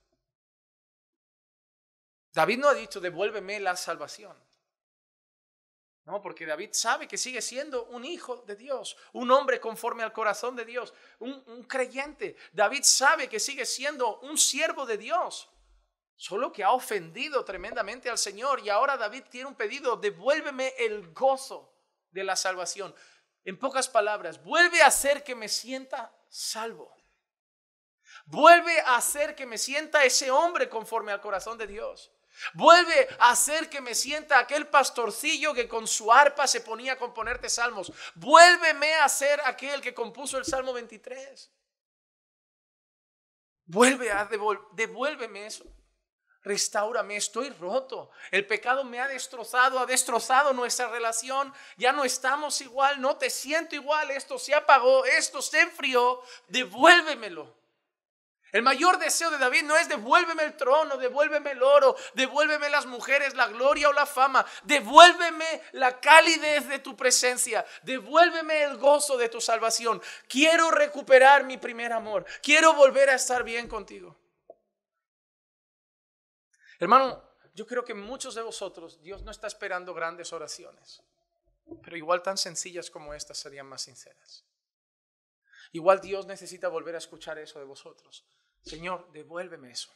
David no ha dicho, devuélveme la salvación. No, porque David sabe que sigue siendo un hijo de Dios, un hombre conforme al corazón de Dios, un, un, creyente. David sabe que sigue siendo un siervo de Dios, solo que ha ofendido tremendamente al Señor y ahora David tiene un pedido, devuélveme el gozo de la salvación. En pocas palabras, vuelve a hacer que me sienta salvo. Vuelve a hacer que me sienta ese hombre conforme al corazón de Dios. Vuelve a hacer que me sienta aquel pastorcillo que con su arpa se ponía a componerte salmos. Vuélveme a ser aquel que compuso el Salmo 23. Vuelve a devuélveme eso. Restáurame, estoy roto. El pecado me ha destrozado, ha destrozado nuestra relación. Ya no estamos igual, no te siento igual. Esto se apagó, esto se enfrió. Devuélvemelo. El mayor deseo de David no es devuélveme el trono, devuélveme el oro, devuélveme las mujeres, la gloria o la fama, devuélveme la calidez de tu presencia, devuélveme el gozo de tu salvación. Quiero recuperar mi primer amor, quiero volver a estar bien contigo. Hermano, yo creo que muchos de vosotros, Dios no está esperando grandes oraciones, pero igual tan sencillas como estas serían más sinceras. Igual Dios necesita volver a escuchar eso de vosotros. Señor, devuélveme eso.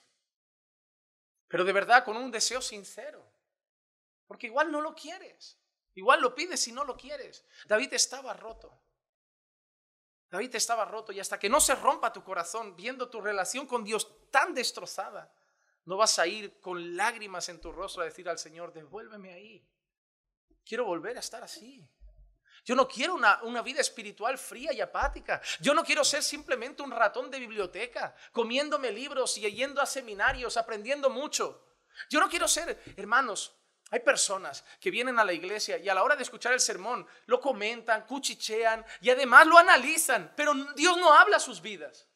Pero de verdad, con un deseo sincero. Porque igual no lo quieres. Igual lo pides si no lo quieres. David estaba roto. David estaba roto y hasta que no se rompa tu corazón viendo tu relación con Dios tan destrozada, no vas a ir con lágrimas en tu rostro a decir al Señor, devuélveme ahí. Quiero volver a estar así. Yo no quiero una, vida espiritual fría y apática. Yo no quiero ser simplemente un ratón de biblioteca, comiéndome libros y yendo a seminarios, aprendiendo mucho. Yo no quiero ser, hermanos, hay personas que vienen a la iglesia y a la hora de escuchar el sermón lo comentan, cuchichean y además lo analizan, pero Dios no habla sus vidas.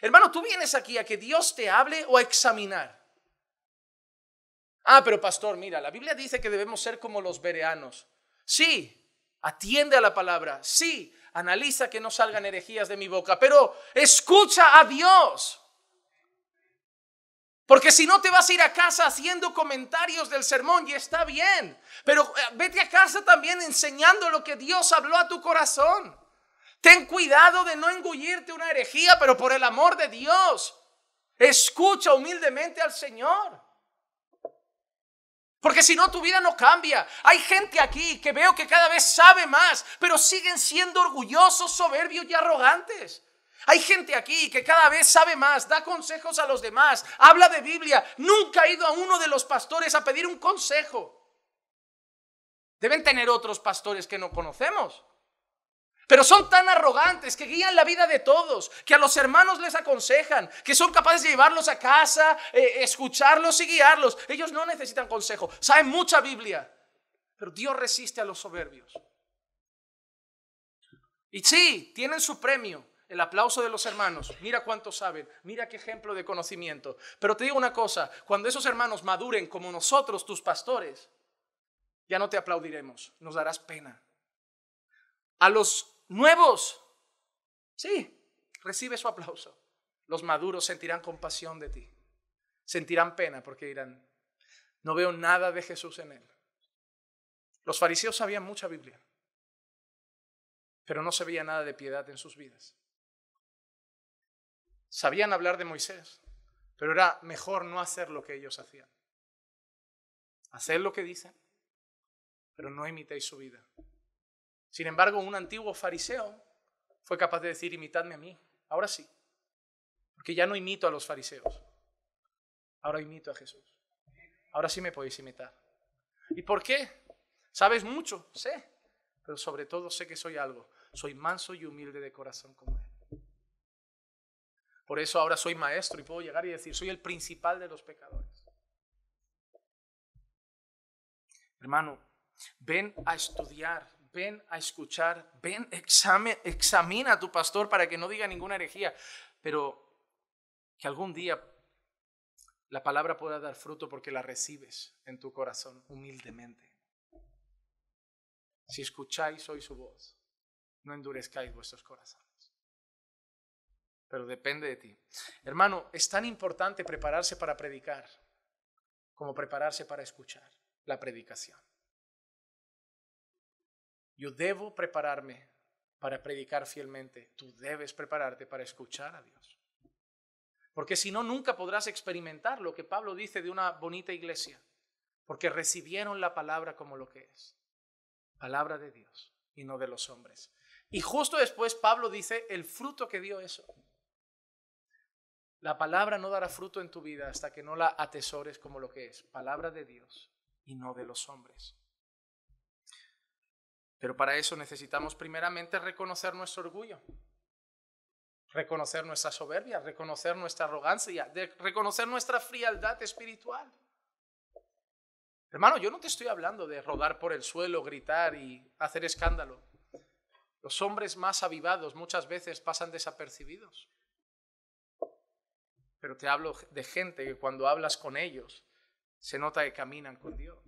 Hermano, tú vienes aquí a que Dios te hable o a examinar. Ah, pero pastor, mira, la Biblia dice que debemos ser como los bereanos. Sí, Atiende a la palabra. Sí, analiza que no salgan herejías de mi boca, pero escucha a Dios. Porque si no te vas a ir a casa haciendo comentarios del sermón y está bien, pero eh, vete a casa también enseñando lo que Dios habló a tu corazón. Ten cuidado de no engullirte una herejía, pero por el amor de Dios, escucha humildemente al Señor. Porque si no, tu vida no cambia. Hay gente aquí que veo que cada vez sabe más, pero siguen siendo orgullosos, soberbios y arrogantes. Hay gente aquí que cada vez sabe más, da consejos a los demás, habla de Biblia. Nunca ha ido a uno de los pastores a pedir un consejo. Deben tener otros pastores que no conocemos. Pero son tan arrogantes que guían la vida de todos, que a los hermanos les aconsejan, que son capaces de llevarlos a casa, eh, escucharlos y guiarlos. Ellos no necesitan consejo, saben mucha Biblia, pero Dios resiste a los soberbios. Y sí, tienen su premio, el aplauso de los hermanos. Mira cuánto saben, mira qué ejemplo de conocimiento. Pero te digo una cosa, cuando esos hermanos maduren como nosotros, tus pastores, ya no te aplaudiremos, nos darás pena. A los nuevos. Sí, recibe su aplauso. Los maduros sentirán compasión de ti. Sentirán pena porque dirán, no veo nada de Jesús en él. Los fariseos sabían mucha Biblia, pero no se veía nada de piedad en sus vidas. Sabían hablar de Moisés, pero era mejor no hacer lo que ellos hacían. Hacer lo que dicen, pero no imitéis su vida. Sin embargo, un antiguo fariseo fue capaz de decir, imitadme a mí, ahora sí, porque ya no imito a los fariseos, ahora imito a Jesús, ahora sí me podéis imitar. ¿Y por qué? Sabes mucho, sé, pero sobre todo sé que soy algo, soy manso y humilde de corazón como Él. Por eso ahora soy maestro y puedo llegar y decir, soy el principal de los pecadores. Hermano, ven a estudiar ven a escuchar, ven, [LAUGHS] examina a tu pastor para que no diga ninguna herejía, pero que algún día la palabra pueda dar fruto porque la recibes en tu corazón humildemente. Si escucháis hoy su voz, no endurezcáis vuestros corazones. Pero depende de ti. Hermano, es tan importante prepararse para predicar como prepararse para escuchar la predicación. Yo debo prepararme para predicar fielmente. Tú debes prepararte para escuchar a Dios. Porque si no, nunca podrás experimentar lo que Pablo dice de una bonita iglesia. Porque recibieron la palabra como lo que es. Palabra de Dios y no de los hombres. Y justo después Pablo dice el fruto que dio eso. La palabra no dará fruto en tu vida hasta que no la atesores como lo que es, palabra de Dios y no de los hombres. Pero para eso necesitamos primeramente reconocer nuestro orgullo, reconocer nuestra soberbia, reconocer nuestra arrogancia, reconocer nuestra frialdad espiritual. Hermano, yo no te estoy hablando de rodar por el suelo, gritar y hacer escándalo. Los hombres más avivados muchas veces pasan desapercibidos. Pero te hablo de gente que cuando hablas con ellos se nota que caminan con Dios.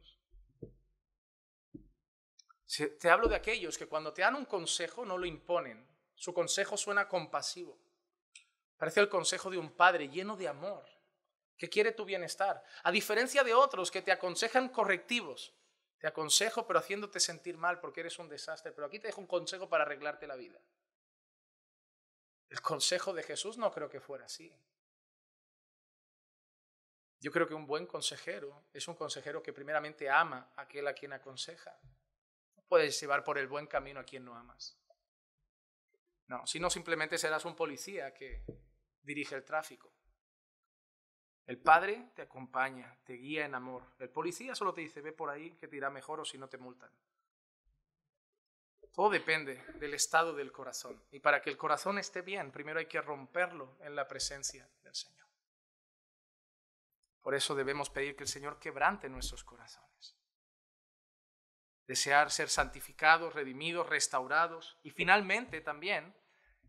Te hablo de aquellos que cuando te dan un consejo no lo imponen. Su consejo suena compasivo. Parece el consejo de un padre lleno de amor, que quiere tu bienestar. A diferencia de otros que te aconsejan correctivos. Te aconsejo pero haciéndote sentir mal porque eres un desastre. Pero aquí te dejo un consejo para arreglarte la vida. El consejo de Jesús no creo que fuera así. Yo creo que un buen consejero es un consejero que primeramente ama a aquel a quien aconseja puedes llevar por el buen camino a quien no amas. No, sino simplemente serás un policía que dirige el tráfico. El padre te acompaña, te guía en amor. El policía solo te dice, ve por ahí que te irá mejor o si no te multan. Todo depende del estado del corazón. Y para que el corazón esté bien, primero hay que romperlo en la presencia del Señor. Por eso debemos pedir que el Señor quebrante nuestros corazones desear ser santificados, redimidos, restaurados y finalmente también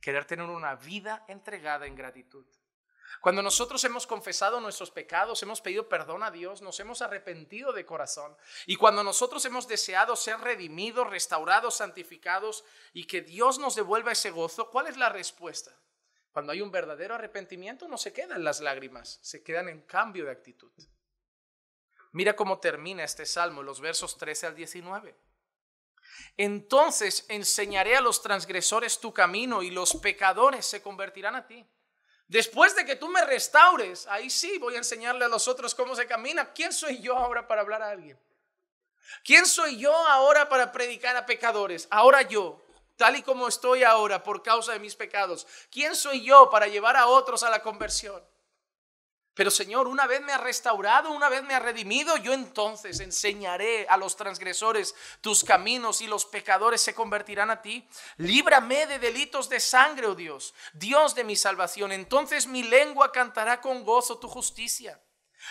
querer tener una vida entregada en gratitud. Cuando nosotros hemos confesado nuestros pecados, hemos pedido perdón a Dios, nos hemos arrepentido de corazón. Y cuando nosotros hemos deseado ser redimidos, restaurados, santificados y que Dios nos devuelva ese gozo, ¿cuál es la respuesta? Cuando hay un verdadero arrepentimiento no se quedan las lágrimas, se quedan en cambio de actitud. Mira cómo termina este salmo, los versos 13 al 19. Entonces enseñaré a los transgresores tu camino y los pecadores se convertirán a ti. Después de que tú me restaures, ahí sí voy a enseñarle a los otros cómo se camina. ¿Quién soy yo ahora para hablar a alguien? ¿Quién soy yo ahora para predicar a pecadores? Ahora yo, tal y como estoy ahora por causa de mis pecados. ¿Quién soy yo para llevar a otros a la conversión? Pero Señor, una vez me ha restaurado, una vez me ha redimido, yo entonces enseñaré a los transgresores tus caminos y los pecadores se convertirán a ti. Líbrame de delitos de sangre, oh Dios, Dios de mi salvación. Entonces mi lengua cantará con gozo tu justicia.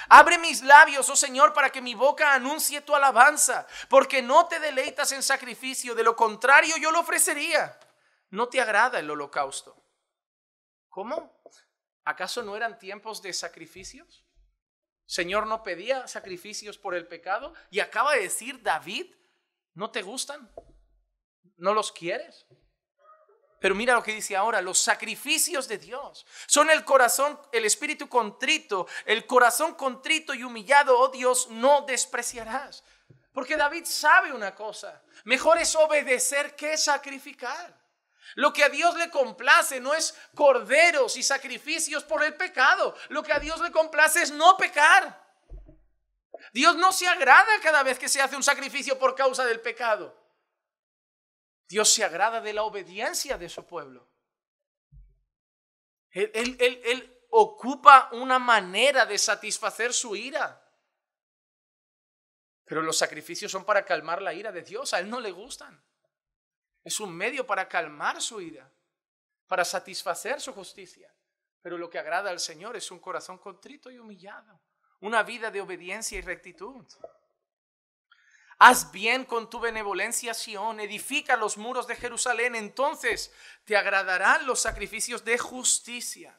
Abre mis labios, oh Señor, para que mi boca anuncie tu alabanza, porque no te deleitas en sacrificio, de lo contrario yo lo ofrecería. No te agrada el holocausto. ¿Cómo? ¿Acaso no eran tiempos de sacrificios? Señor no pedía sacrificios por el pecado y acaba de decir David, ¿no te gustan? ¿No los quieres? Pero mira lo que dice ahora, los sacrificios de Dios son el corazón, el espíritu contrito, el corazón contrito y humillado, oh Dios, no despreciarás. Porque David sabe una cosa, mejor es obedecer que sacrificar. Lo que a Dios le complace no es corderos y sacrificios por el pecado. Lo que a Dios le complace es no pecar. Dios no se agrada cada vez que se hace un sacrificio por causa del pecado. Dios se agrada de la obediencia de su pueblo. Él, ocupa una manera de satisfacer su ira. Pero los sacrificios son para calmar la ira de Dios. A Él no le gustan. Es un medio para calmar su ira, para satisfacer su justicia. Pero lo que agrada al Señor es un corazón contrito y humillado, una vida de obediencia y rectitud. Haz bien con tu benevolencia, Sión, edifica los muros de Jerusalén, entonces te agradarán los sacrificios de justicia,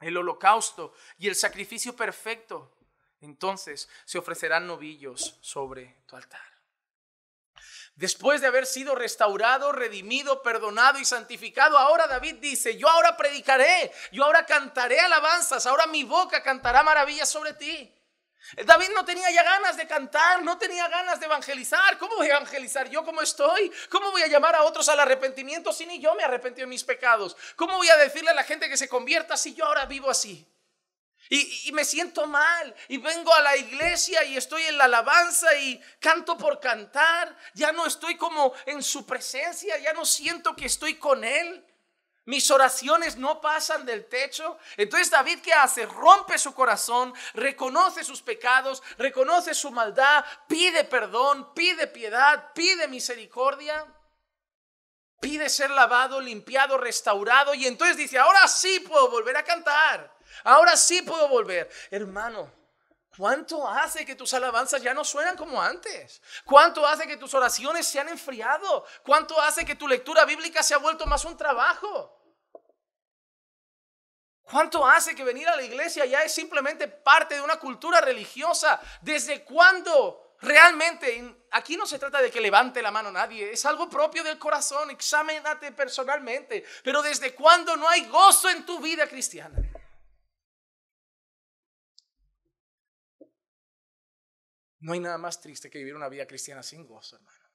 el holocausto y el sacrificio perfecto. Entonces se ofrecerán novillos sobre tu altar. Después de haber sido restaurado, redimido, perdonado y santificado, ahora David dice, yo ahora predicaré, yo ahora cantaré alabanzas, ahora mi boca cantará maravillas sobre ti. Eh, David no tenía ya ganas de cantar, no tenía ganas de evangelizar. ¿Cómo voy a evangelizar yo como estoy? ¿Cómo voy a llamar a otros al arrepentimiento si ni yo me arrepentí de mis pecados? ¿Cómo voy a decirle a la gente que se convierta si yo ahora vivo así? Y, me siento mal. Y vengo a la iglesia y estoy en la alabanza y canto por cantar. Ya no estoy como en su presencia, ya no siento que estoy con Él. Mis oraciones no pasan del techo. Entonces David, ¿qué hace? Rompe su corazón, reconoce sus pecados, reconoce su maldad, pide perdón, pide piedad, pide misericordia pide ser lavado, limpiado, restaurado y entonces dice, ahora sí puedo volver a cantar. Ahora sí puedo volver. Hermano, ¿cuánto hace que tus alabanzas ya no suenan como antes? ¿Cuánto hace que tus oraciones se han enfriado? ¿Cuánto hace que tu lectura bíblica se ha vuelto más un trabajo? ¿Cuánto hace que venir a la iglesia ya es simplemente parte de una cultura religiosa? ¿Desde cuándo realmente? Aquí no se trata de que levante la mano nadie, es algo propio del corazón, examínate personalmente, pero ¿desde cuándo no hay gozo en tu vida cristiana? No hay nada más triste que vivir una vida cristiana sin gozo, hermano.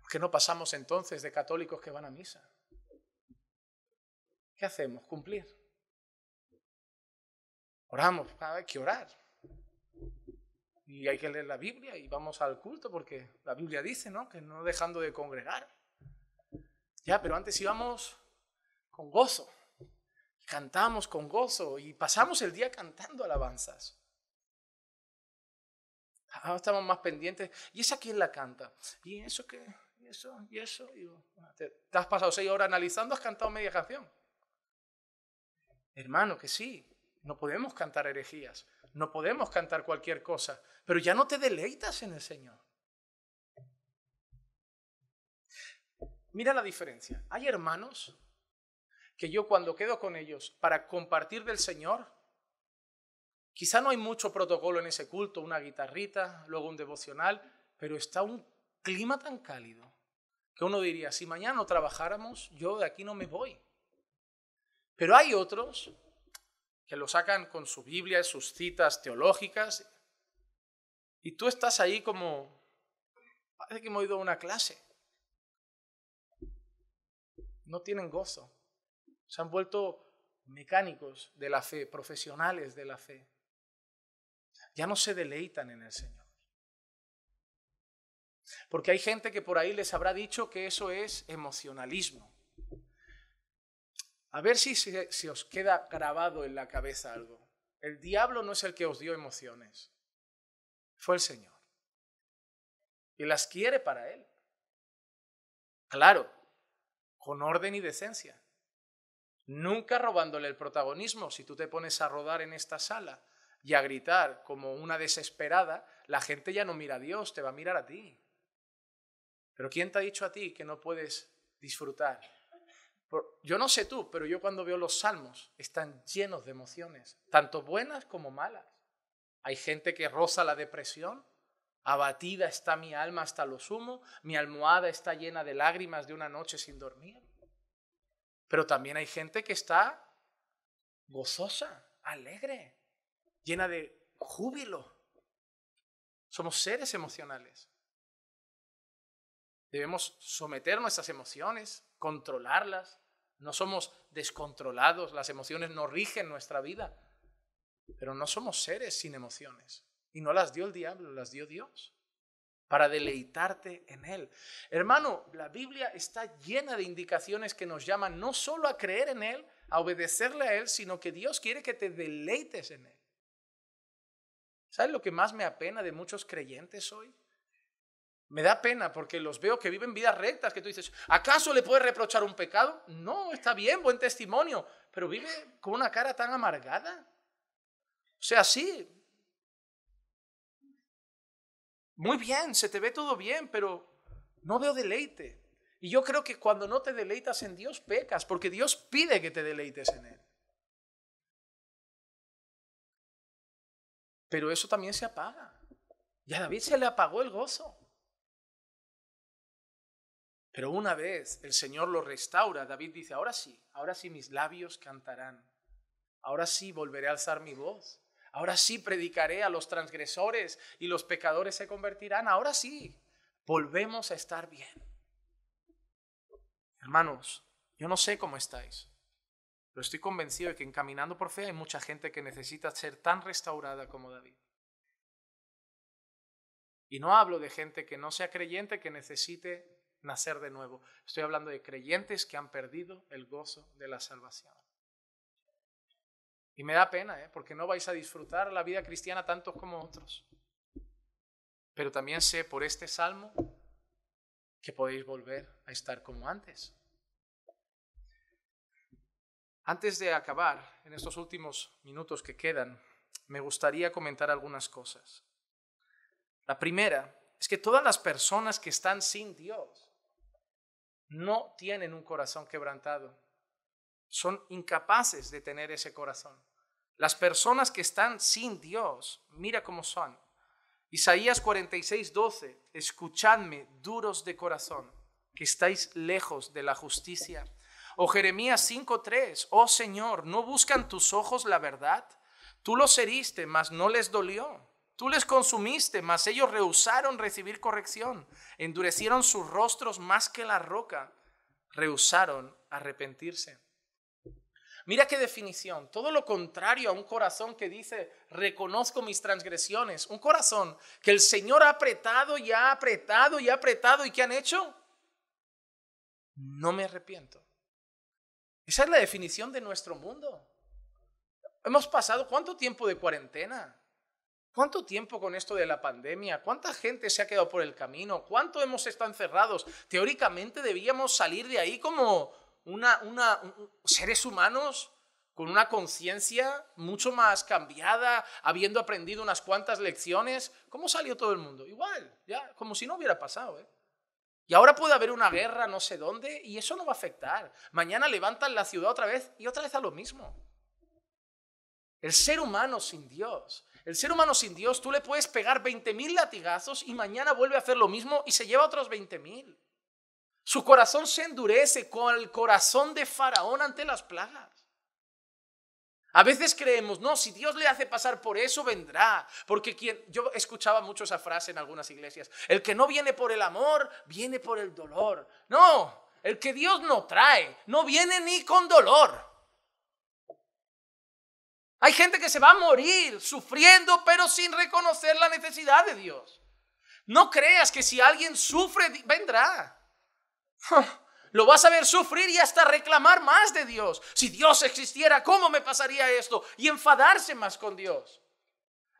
¿Por qué no pasamos entonces de católicos que van a misa? ¿Qué hacemos? Cumplir. Oramos, hay que orar. Y hay que leer la Biblia y vamos al culto porque la Biblia dice, ¿no? Que no dejando de congregar. Ya, pero antes íbamos con gozo. Cantamos con gozo y pasamos el día cantando alabanzas ahora estamos más pendientes. ¿Y esa quién la canta? ¿Y eso qué? ¿Y eso? ¿Y eso? Ah, te, te has pasado seis horas analizando, has cantado media canción. Hermano, que sí, no podemos cantar herejías, no podemos cantar cualquier cosa, pero ya no te deleitas en el Señor. Mira la diferencia. Hay hermanos que yo cuando quedo con ellos para compartir del Señor, Quizá no hay mucho protocolo en ese culto, una guitarrita, luego un devocional, pero está un clima tan cálido que uno diría, si mañana no trabajáramos, yo de aquí no me voy. Pero hay otros que lo sacan con su Biblia, sus citas teológicas, y tú estás ahí como, parece que hemos ido a una clase. No tienen gozo. Se han vuelto mecánicos de la fe, profesionales de la fe ya no se deleitan en el Señor. Porque hay gente que por ahí les habrá dicho que eso es emocionalismo. A ver si os queda grabado en la cabeza algo. El diablo no es el que os dio emociones, fue el Señor. Y las quiere para Él. Claro, con orden y decencia. Nunca robándole el protagonismo. Si tú te pones a rodar en esta sala, y a gritar como una desesperada, la gente ya no mira a Dios, te va a mirar a ti. Pero ¿quién te ha dicho a ti que no puedes disfrutar? yo no sé tú, pero yo cuando veo los salmos están llenos de emociones, tanto buenas como malas. Hay gente que roza la depresión, abatida está mi alma hasta lo sumo, mi almohada está llena de lágrimas de una noche sin dormir. Pero también hay gente que está gozosa, alegre, llena de júbilo. Somos seres emocionales. Debemos someter nuestras emociones, controlarlas. No somos descontrolados, las emociones no rigen nuestra vida. Pero no somos seres sin emociones. Y no las dio el diablo, las dio Dios. Para deleitarte en Él. Hermano, la Biblia está llena de indicaciones que nos llaman no solo a creer en Él, a obedecerle a Él, sino que Dios quiere que te deleites en Él. ¿Sabes lo que más me apena de muchos creyentes hoy? Me da pena porque los veo que viven vidas rectas, que tú dices, ¿acaso le puedes reprochar un pecado? No, está bien, buen testimonio, pero vive con una cara tan amargada. O sea, sí. Muy bien, se te ve todo bien, pero no veo deleite. Y yo creo que cuando no te deleitas en Dios, pecas, porque Dios pide que te deleites en Él. Pero eso también se apaga. Y a David se le apagó el gozo. Pero una vez el Señor lo restaura, David dice, ahora sí, ahora sí mis labios cantarán. Ahora sí volveré a alzar mi voz. Ahora sí predicaré a los transgresores y los pecadores se convertirán. Ahora sí, volvemos a estar bien. Hermanos, yo no sé cómo estáis. Pero estoy convencido de que encaminando por fe hay mucha gente que necesita ser tan restaurada como David. Y no hablo de gente que no sea creyente, que necesite nacer de nuevo. Estoy hablando de creyentes que han perdido el gozo de la salvación. Y me da pena, ¿eh? porque no vais a disfrutar la vida cristiana tantos como otros. Pero también sé por este salmo que podéis volver a estar como antes. Antes de acabar, en estos últimos minutos que quedan, me gustaría comentar algunas cosas. La primera es que todas las personas que están sin Dios no tienen un corazón quebrantado. Son incapaces de tener ese corazón. Las personas que están sin Dios, mira cómo son. Isaías 46, 12, escuchadme, duros de corazón, que estáis lejos de la justicia o Jeremías 5:3, oh Señor, ¿no buscan tus ojos la verdad? Tú los heriste, mas no les dolió. Tú les consumiste, mas ellos rehusaron recibir corrección. Endurecieron sus rostros más que la roca. Rehusaron arrepentirse. Mira qué definición. Todo lo contrario a un corazón que dice, reconozco mis transgresiones. Un corazón que el Señor ha apretado y ha apretado y ha apretado. ¿Y qué han hecho? No me arrepiento. Esa es la definición de nuestro mundo. Hemos pasado cuánto tiempo de cuarentena, cuánto tiempo con esto de la pandemia, cuánta gente se ha quedado por el camino, cuánto hemos estado encerrados. Teóricamente debíamos salir de ahí como una, seres humanos con una conciencia mucho más cambiada, habiendo aprendido unas cuantas lecciones. ¿Cómo salió todo el mundo? Igual, ya, como si no hubiera pasado. ¿eh? Y ahora puede haber una guerra no sé dónde y eso no va a afectar. Mañana levantan la ciudad otra vez y otra vez a lo mismo. El ser humano sin Dios. El ser humano sin Dios, tú le puedes pegar 20.000 latigazos y mañana vuelve a hacer lo mismo y se lleva otros 20.000. Su corazón se endurece con el corazón de Faraón ante las plagas. A veces creemos, no, si Dios le hace pasar por eso, vendrá. Porque quien, yo escuchaba mucho esa frase en algunas iglesias, el que no viene por el amor, viene por el dolor. No, el que Dios no trae, no viene ni con dolor. Hay gente que se va a morir sufriendo, pero sin reconocer la necesidad de Dios. No creas que si alguien sufre, vendrá. Lo vas a ver sufrir y hasta reclamar más de Dios. Si Dios existiera, ¿cómo me pasaría esto? Y enfadarse más con Dios.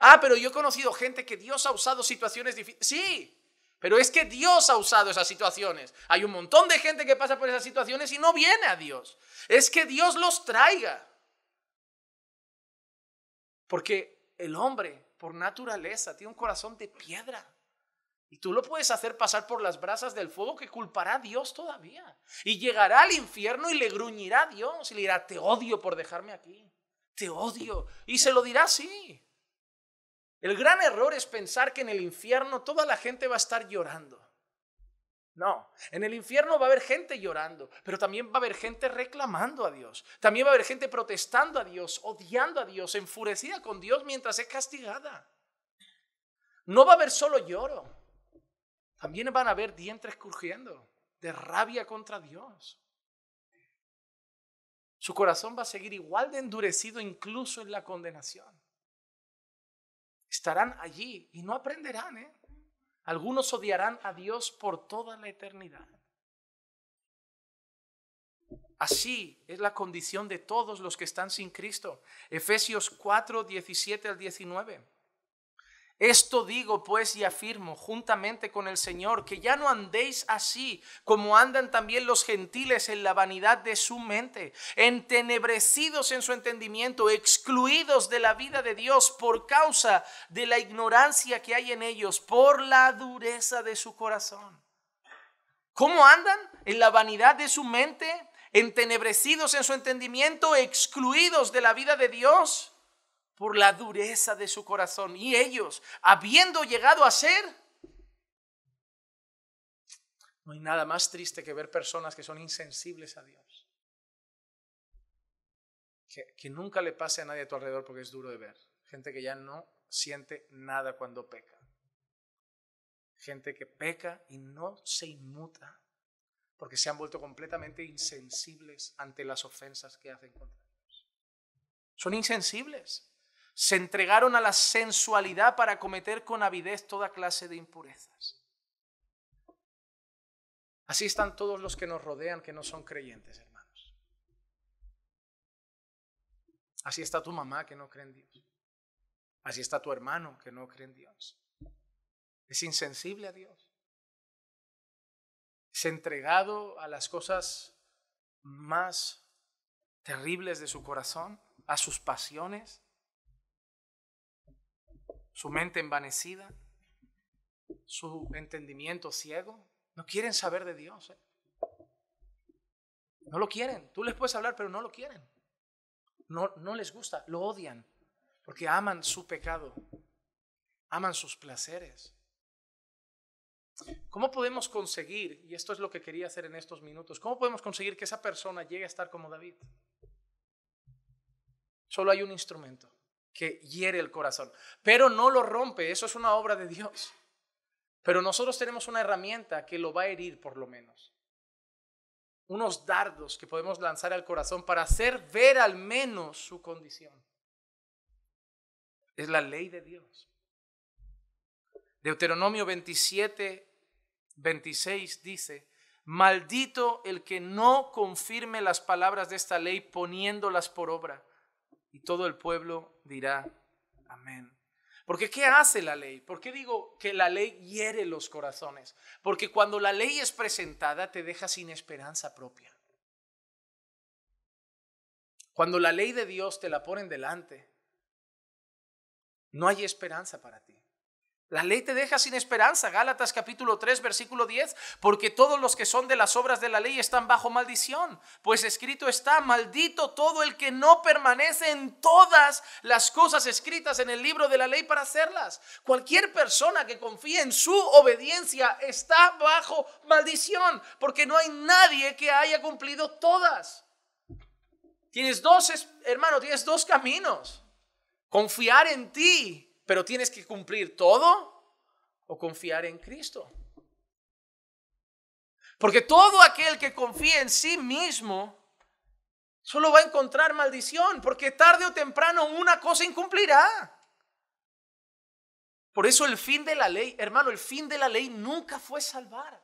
Ah, pero yo he conocido gente que Dios ha usado situaciones difíciles. Sí, pero es que Dios ha usado esas situaciones. Hay un montón de gente que pasa por esas situaciones y no viene a Dios. Es que Dios los traiga. Porque el hombre, por naturaleza, tiene un corazón de piedra. Y tú lo puedes hacer pasar por las brasas del fuego que culpará a Dios todavía. Y llegará al infierno y le gruñirá a Dios y le dirá, te odio por dejarme aquí, te odio. Y se lo dirá así. El gran error es pensar que en el infierno toda la gente va a estar llorando. No, en el infierno va a haber gente llorando, pero también va a haber gente reclamando a Dios. También va a haber gente protestando a Dios, odiando a Dios, enfurecida con Dios mientras es castigada. No va a haber solo lloro, también van a ver dientes crujiendo de rabia contra Dios. Su corazón va a seguir igual de endurecido incluso en la condenación. Estarán allí y no aprenderán. ¿eh? Algunos odiarán a Dios por toda la eternidad. Así es la condición de todos los que están sin Cristo. Efesios 4, 17 al 19. Esto digo pues y afirmo juntamente con el Señor, que ya no andéis así como andan también los gentiles en la vanidad de su mente, entenebrecidos en su entendimiento, excluidos de la vida de Dios por causa de la ignorancia que hay en ellos, por la dureza de su corazón. ¿Cómo andan? En la vanidad de su mente, entenebrecidos en su entendimiento, excluidos de la vida de Dios por la dureza de su corazón. Y ellos, habiendo llegado a ser, no hay nada más triste que ver personas que son insensibles a Dios. Que, nunca le pase a nadie a tu alrededor porque es duro de ver. Gente que ya no siente nada cuando peca. Gente que peca y no se inmuta porque se han vuelto completamente insensibles ante las ofensas que hacen contra Dios. Son insensibles se entregaron a la sensualidad para cometer con avidez toda clase de impurezas. Así están todos los que nos rodean que no son creyentes, hermanos. Así está tu mamá que no cree en Dios. Así está tu hermano que no cree en Dios. Es insensible a Dios. Es entregado a las cosas más terribles de su corazón, a sus pasiones su mente envanecida, su entendimiento ciego. No quieren saber de Dios. Eh. No lo quieren. Tú les puedes hablar, pero no lo quieren. No, no les gusta, lo odian, porque aman su pecado, aman sus placeres. ¿Cómo podemos conseguir, y esto es lo que quería hacer en estos minutos, cómo podemos conseguir que esa persona llegue a estar como David? Solo hay un instrumento, que hiere el corazón, pero no lo rompe, eso es una obra de Dios. Pero nosotros tenemos una herramienta que lo va a herir por lo menos. Unos dardos que podemos lanzar al corazón para hacer ver al menos su condición. Es la ley de Dios. Deuteronomio 27, 26 dice, maldito el que no confirme las palabras de esta ley poniéndolas por obra y todo el pueblo dirá, amén. Porque ¿qué hace la ley? ¿Por qué digo que la ley hiere los corazones? Porque cuando la ley es presentada te deja sin esperanza propia. Cuando la ley de Dios te la ponen delante, no hay esperanza para ti. La ley te deja sin esperanza. Gálatas capítulo 3, versículo 10, porque todos los que son de las obras de la ley están bajo maldición, pues escrito está, maldito todo el que no permanece en todas las cosas escritas en el libro de la ley para hacerlas. Cualquier persona que confíe en su obediencia está bajo maldición, porque no hay nadie que haya cumplido todas. Tienes dos, hermano, tienes dos caminos. Confiar en ti pero tienes que cumplir todo o confiar en Cristo. Porque todo aquel que confía en sí mismo solo va a encontrar maldición, porque tarde o temprano una cosa incumplirá. Por eso el fin de la ley, hermano, el fin de la ley nunca fue salvar.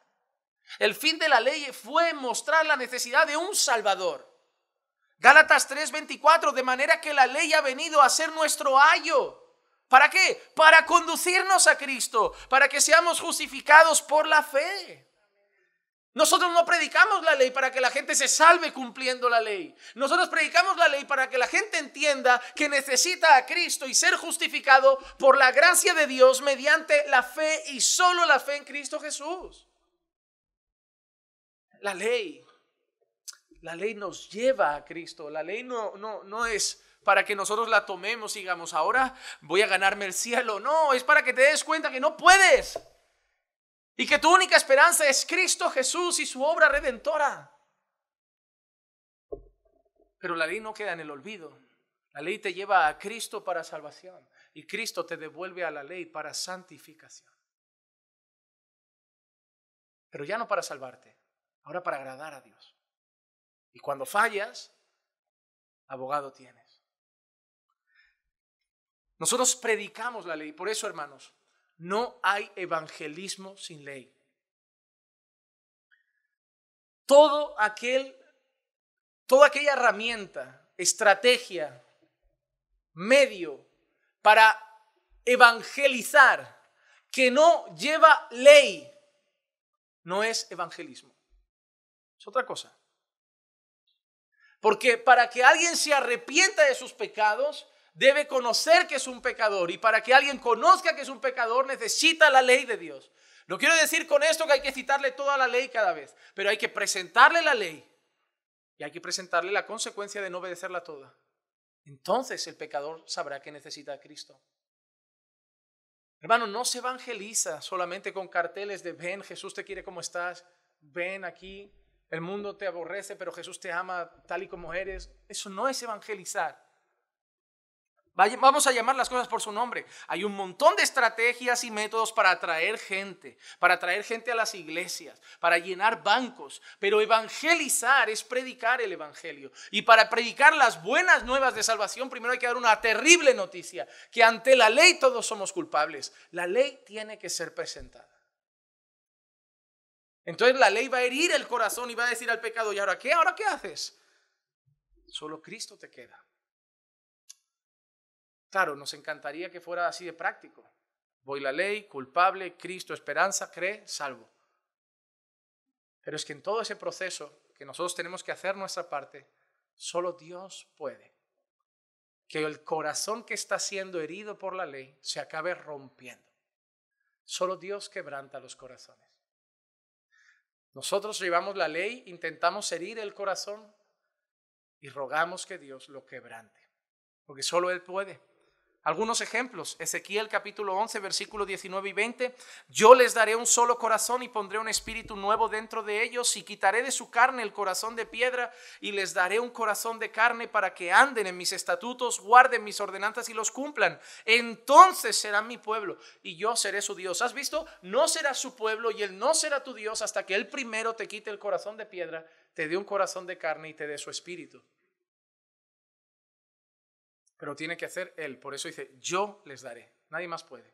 El fin de la ley fue mostrar la necesidad de un salvador. Gálatas 3:24, de manera que la ley ha venido a ser nuestro ayo ¿Para qué? Para conducirnos a Cristo, para que seamos justificados por la fe. Nosotros no predicamos la ley para que la gente se salve cumpliendo la ley. Nosotros predicamos la ley para que la gente entienda que necesita a Cristo y ser justificado por la gracia de Dios mediante la fe y solo la fe en Cristo Jesús. La ley, la ley nos lleva a Cristo. La ley no, no, no es para que nosotros la tomemos y digamos, ahora voy a ganarme el cielo. No, es para que te des cuenta que no puedes. Y que tu única esperanza es Cristo Jesús y su obra redentora. Pero la ley no queda en el olvido. La ley te lleva a Cristo para salvación y Cristo te devuelve a la ley para santificación. Pero ya no para salvarte, ahora para agradar a Dios. Y cuando fallas, abogado tiene. Nosotros predicamos la ley. Por eso, hermanos, no hay evangelismo sin ley. Todo aquel, toda aquella herramienta, estrategia, medio para evangelizar que no lleva ley, no es evangelismo. Es otra cosa. Porque para que alguien se arrepienta de sus pecados, debe conocer que es un pecador y para que alguien conozca que es un pecador necesita la ley de Dios. No quiero decir con esto que hay que citarle toda la ley cada vez, pero hay que presentarle la ley y hay que presentarle la consecuencia de no obedecerla toda. Entonces el pecador sabrá que necesita a Cristo. Hermano, no se evangeliza solamente con carteles de ven, Jesús te quiere como estás, ven aquí, el mundo te aborrece, pero Jesús te ama tal y como eres. Eso no es evangelizar. Vamos a llamar las cosas por su nombre. Hay un montón de estrategias y métodos para atraer gente, para atraer gente a las iglesias, para llenar bancos, pero evangelizar es predicar el evangelio. Y para predicar las buenas nuevas de salvación, primero hay que dar una terrible noticia, que ante la ley todos somos culpables. La ley tiene que ser presentada. Entonces la ley va a herir el corazón y va a decir al pecado, ¿y ahora qué? ¿Ahora qué haces? Solo Cristo te queda. Claro, nos encantaría que fuera así de práctico. Voy la ley, culpable, Cristo, esperanza, cree, salvo. Pero es que en todo ese proceso que nosotros tenemos que hacer nuestra parte, solo Dios puede. Que el corazón que está siendo herido por la ley se acabe rompiendo. Solo Dios quebranta los corazones. Nosotros llevamos la ley, intentamos herir el corazón y rogamos que Dios lo quebrante, porque solo Él puede. Algunos ejemplos, Ezequiel capítulo 11, versículo 19 y 20, yo les daré un solo corazón y pondré un espíritu nuevo dentro de ellos y quitaré de su carne el corazón de piedra y les daré un corazón de carne para que anden en mis estatutos, guarden mis ordenanzas y los cumplan. Entonces serán mi pueblo y yo seré su Dios. ¿Has visto? No será su pueblo y él no será tu Dios hasta que él primero te quite el corazón de piedra, te dé un corazón de carne y te dé su espíritu pero tiene que hacer Él. Por eso dice, yo les daré. Nadie más puede.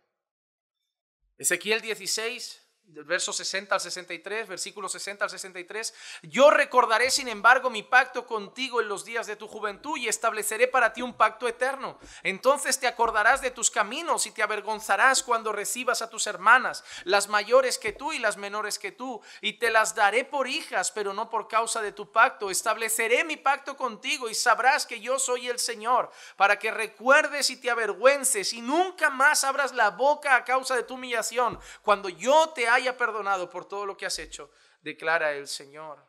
Ezequiel 16, del verso 60 al 63, versículo 60 al 63, yo recordaré sin embargo mi pacto contigo en los días de tu juventud y estableceré para ti un pacto eterno. Entonces te acordarás de tus caminos y te avergonzarás cuando recibas a tus hermanas, las mayores que tú y las menores que tú, y te las daré por hijas, pero no por causa de tu pacto. Estableceré mi pacto contigo y sabrás que yo soy el Señor, para que recuerdes y te avergüences y nunca más abras la boca a causa de tu humillación, cuando yo te haya perdonado por todo lo que has hecho, declara el Señor.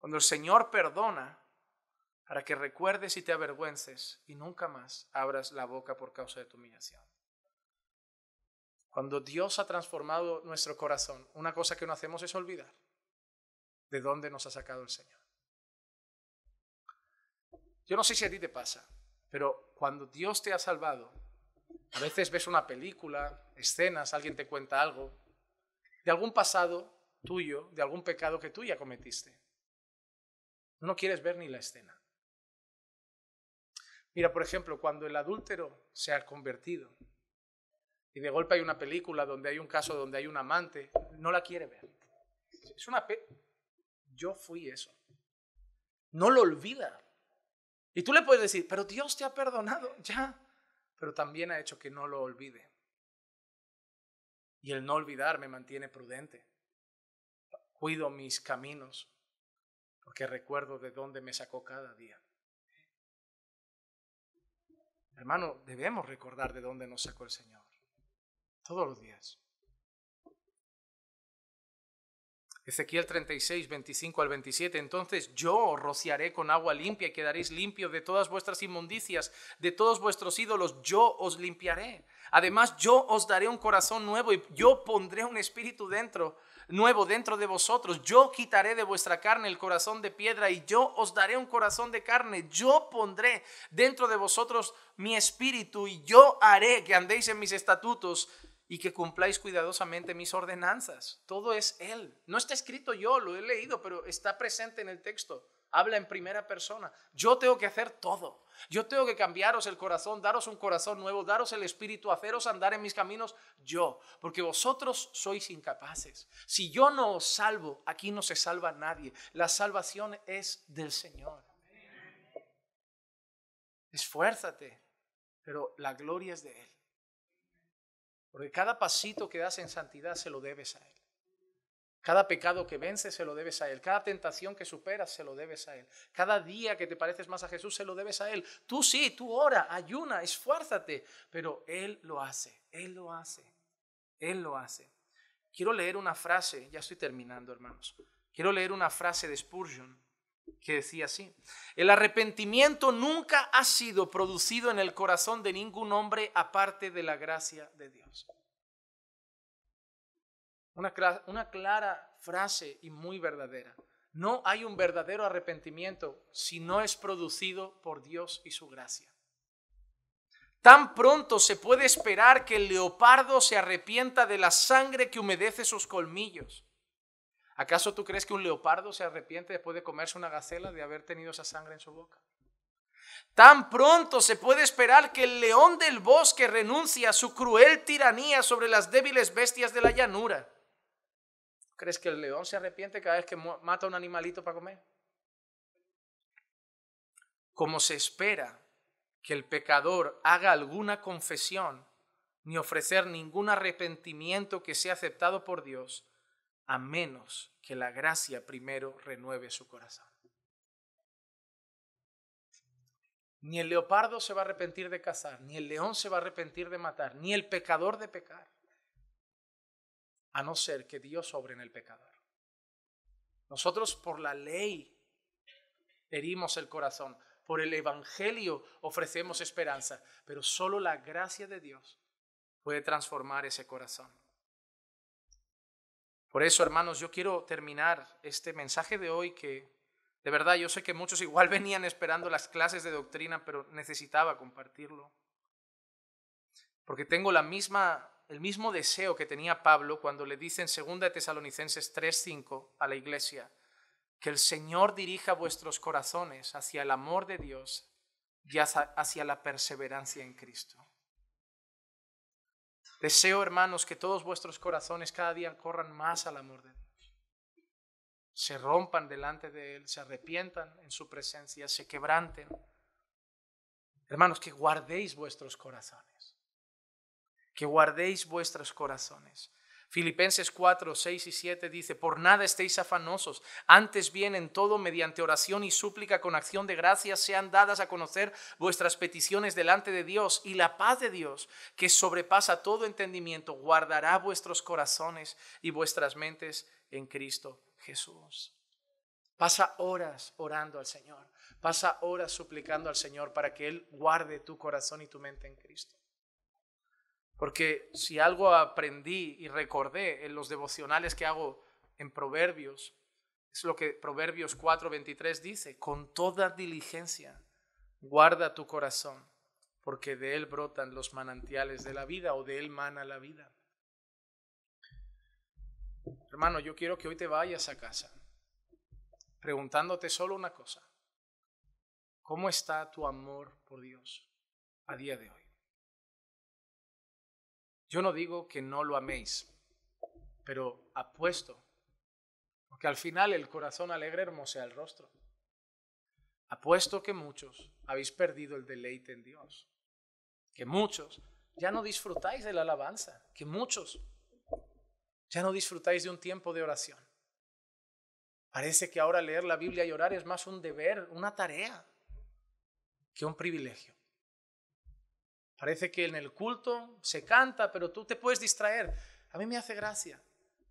Cuando el Señor perdona, para que recuerdes y te avergüences y nunca más abras la boca por causa de tu humillación. Cuando Dios ha transformado nuestro corazón, una cosa que no hacemos es olvidar de dónde nos ha sacado el Señor. Yo no sé si a ti te pasa, pero cuando Dios te ha salvado, a veces ves una película, escenas, alguien te cuenta algo, de algún pasado tuyo, de algún pecado que tú ya cometiste. No quieres ver ni la escena. Mira, por ejemplo, cuando el adúltero se ha convertido y de golpe hay una película donde hay un caso donde hay un amante, no la quiere ver. Es una yo fui eso. No lo olvida. Y tú le puedes decir, pero Dios te ha perdonado, ya, pero también ha hecho que no lo olvide y el no olvidar me mantiene prudente. Cuido mis caminos porque recuerdo de dónde me sacó cada día. Hermano, debemos recordar de dónde nos sacó el Señor todos los días. Ezequiel 36, 25 al 27. Entonces yo os rociaré con agua limpia y quedaréis limpios de todas vuestras inmundicias, de todos vuestros ídolos. Yo os limpiaré Además, yo os daré un corazón nuevo y yo pondré un espíritu dentro nuevo dentro de vosotros. Yo quitaré de vuestra carne el corazón de piedra y yo os daré un corazón de carne. Yo pondré dentro de vosotros mi espíritu y yo haré que andéis en mis estatutos y que cumpláis cuidadosamente mis ordenanzas. Todo es Él. No está escrito yo, lo he leído, pero está presente en el texto. Habla en primera persona. Yo tengo que hacer todo. Yo tengo que cambiaros el corazón, daros un corazón nuevo, daros el espíritu, haceros andar en mis caminos yo, porque vosotros sois incapaces. Si yo no os salvo, aquí no se salva nadie. La salvación es del Señor. Esfuérzate, pero la gloria es de Él. Porque cada pasito que das en santidad se lo debes a Él. Cada pecado que vences se lo debes a Él. Cada tentación que superas se lo debes a Él. Cada día que te pareces más a Jesús se lo debes a Él. Tú sí, tú ora, ayuna, esfuérzate. Pero Él lo hace, Él lo hace, Él lo hace. Quiero leer una frase, ya estoy terminando hermanos. Quiero leer una frase de Spurgeon que decía así. El arrepentimiento nunca ha sido producido en el corazón de ningún hombre aparte de la gracia de Dios. Una, clara, frase y muy verdadera. No hay un verdadero arrepentimiento si no es producido por Dios y su gracia. Tan pronto se puede esperar que el leopardo se arrepienta de la sangre que humedece sus colmillos. ¿Acaso tú crees que un leopardo se arrepiente después de comerse una gacela de haber tenido esa sangre en su boca? Tan pronto se puede esperar que el león del bosque renuncie a su cruel tiranía sobre las débiles bestias de la llanura. ¿Crees que el león se arrepiente cada vez que mata un animalito para comer? Como se espera que el pecador haga alguna confesión, ni ofrecer ningún arrepentimiento que sea aceptado por Dios, a menos que la gracia primero renueve su corazón. Ni el leopardo se va a arrepentir de cazar, ni el león se va a arrepentir de matar, ni el pecador de pecar a no ser que Dios sobre en el pecador. Nosotros por la ley herimos el corazón, por el Evangelio ofrecemos esperanza, pero solo la gracia de Dios puede transformar ese corazón. Por eso, hermanos, yo quiero terminar este mensaje de hoy que, de verdad, yo sé que muchos igual [LAUGHS] venían esperando las clases de doctrina, pero necesitaba compartirlo. Porque tengo la misma el mismo deseo que tenía Pablo cuando le dice en 2 Tesalonicenses 3:5 a la iglesia, que el Señor dirija vuestros corazones hacia el amor de Dios y hacia la perseverancia en Cristo. Deseo, hermanos, que todos vuestros corazones cada día corran más al amor de Dios. Se rompan delante de Él, se arrepientan en su presencia, se quebranten. Hermanos, que guardéis vuestros corazones que guardéis vuestros corazones. Filipenses 4, 6 y 7 dice, por nada estéis afanosos, antes bien en todo mediante oración y súplica con acción de gracias sean dadas a conocer vuestras peticiones delante de Dios y la paz de Dios, que sobrepasa todo entendimiento, guardará vuestros corazones y vuestras mentes en Cristo Jesús. Pasa horas orando al Señor, pasa horas suplicando al Señor para que Él guarde tu corazón y tu mente en Cristo. Porque si algo aprendí y recordé en los devocionales que hago en Proverbios, es lo que Proverbios 4:23 dice, con toda diligencia guarda tu corazón, porque de él brotan los manantiales de la vida o de él mana la vida. Hermano, yo quiero que hoy te vayas a casa preguntándote solo una cosa. ¿Cómo está tu amor por Dios a día de hoy? Yo no digo que no lo améis, pero apuesto, porque al final el corazón alegre hermosea el rostro. Apuesto que muchos habéis perdido el deleite en Dios, que muchos ya no disfrutáis de la alabanza, que muchos ya no disfrutáis de un tiempo de oración. Parece que ahora leer la Biblia y orar es más un deber, una tarea, que un privilegio. Parece que en el culto se canta, pero tú te puedes distraer. A mí me hace gracia.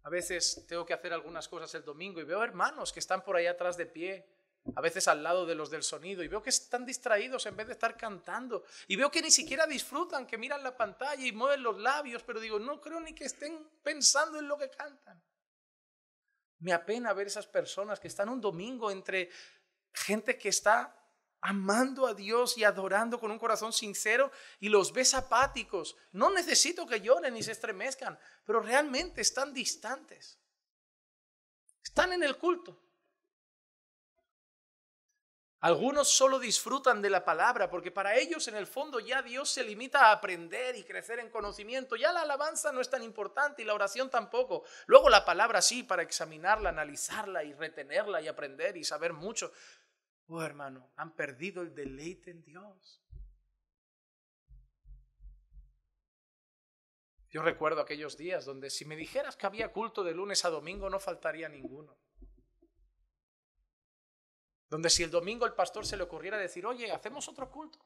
A veces tengo que hacer algunas cosas el domingo y veo hermanos que están por ahí atrás de pie, a veces al lado de los del sonido, y veo que están distraídos en vez de estar cantando. Y veo que ni siquiera disfrutan, que miran la pantalla y mueven los labios, pero digo, no creo ni que estén pensando en lo que cantan. Me apena ver esas personas que están un domingo entre gente que está amando a Dios y adorando con un corazón sincero y los ves apáticos. No necesito que lloren ni se estremezcan, pero realmente están distantes. Están en el culto. Algunos solo disfrutan de la palabra porque para ellos en el fondo ya Dios se limita a aprender y crecer en conocimiento. Ya la alabanza no es tan importante y la oración tampoco. Luego la palabra sí, para examinarla, analizarla y retenerla y aprender y saber mucho. Oh, hermano, han perdido el deleite en Dios. Yo recuerdo aquellos días donde si me dijeras que había culto de lunes a domingo no faltaría ninguno. Donde si el domingo el pastor se le ocurriera decir, oye, hacemos otro culto,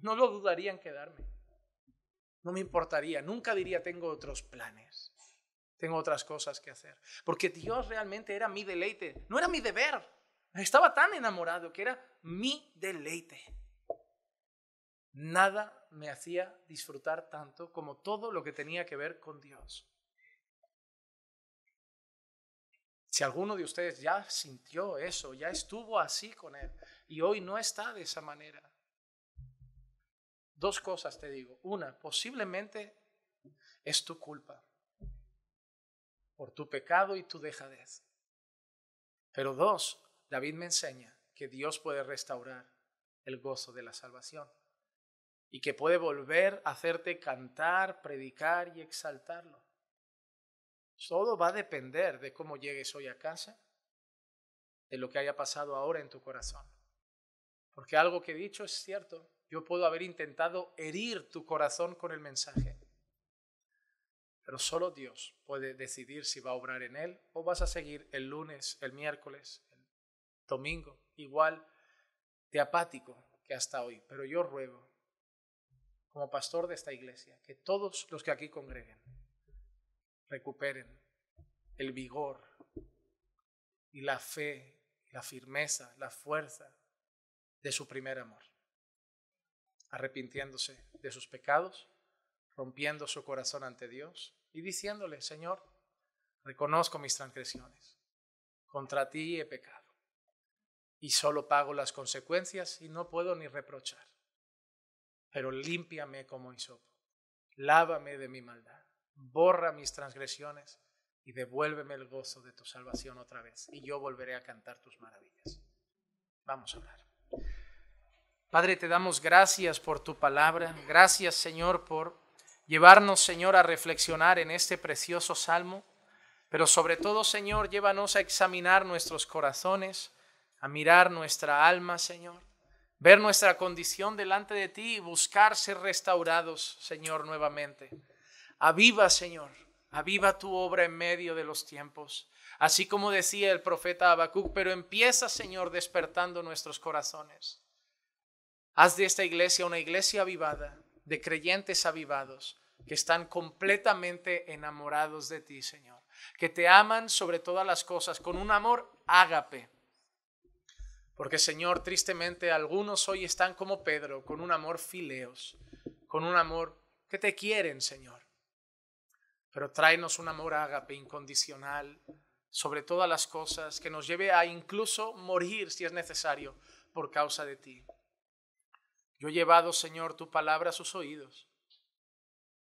no lo dudaría en quedarme. No me importaría, nunca diría tengo otros planes, tengo otras cosas que hacer. Porque Dios realmente era mi deleite, no era mi deber, estaba tan enamorado que era mi deleite. Nada me hacía disfrutar tanto como todo lo que tenía que ver con Dios. Si alguno de ustedes ya sintió eso, ya estuvo así con Él y hoy no está de esa manera, dos cosas te digo. Una, posiblemente es tu culpa por tu pecado y tu dejadez. Pero dos, David me enseña que Dios puede restaurar el gozo de la salvación y que puede volver a hacerte cantar, predicar y exaltarlo. Todo va a depender de cómo llegues hoy a casa, de lo que haya pasado ahora en tu corazón. Porque algo que he dicho es cierto, yo puedo haber intentado herir tu corazón con el mensaje, pero solo Dios puede decidir si va a obrar en él o vas a seguir el lunes, el miércoles, domingo, igual de apático que hasta hoy. Pero yo ruego, como pastor de esta iglesia, que todos los que aquí congreguen recuperen el vigor y la fe, la firmeza, la fuerza de su primer amor, arrepintiéndose de sus pecados, rompiendo su corazón ante Dios y diciéndole, Señor, reconozco mis transgresiones, contra ti he pecado y solo pago las consecuencias y no puedo ni reprochar. Pero límpiame como isopo, lávame de mi maldad, borra mis transgresiones y devuélveme el gozo de tu salvación otra vez, y yo volveré a cantar tus maravillas. Vamos a hablar. Padre, te damos gracias por tu palabra, gracias Señor por llevarnos Señor a reflexionar en este precioso salmo, pero sobre todo Señor, llévanos a examinar nuestros corazones, a mirar nuestra alma, Señor, ver nuestra condición delante de ti y buscar ser restaurados, Señor, nuevamente. Aviva, Señor, aviva tu obra en medio de los tiempos, así como decía el profeta Habacuc, pero empieza, Señor, despertando nuestros corazones. Haz de esta iglesia una iglesia avivada, de creyentes avivados, que están completamente enamorados de ti, Señor, que te aman sobre todas las cosas, con un amor ágape porque Señor, tristemente algunos hoy están como Pedro, con un amor fileos, con un amor que te quieren, Señor. Pero tráenos un amor ágape incondicional sobre todas las cosas, que nos lleve a incluso morir si es necesario por causa de ti. Yo he llevado, Señor, tu palabra a sus oídos.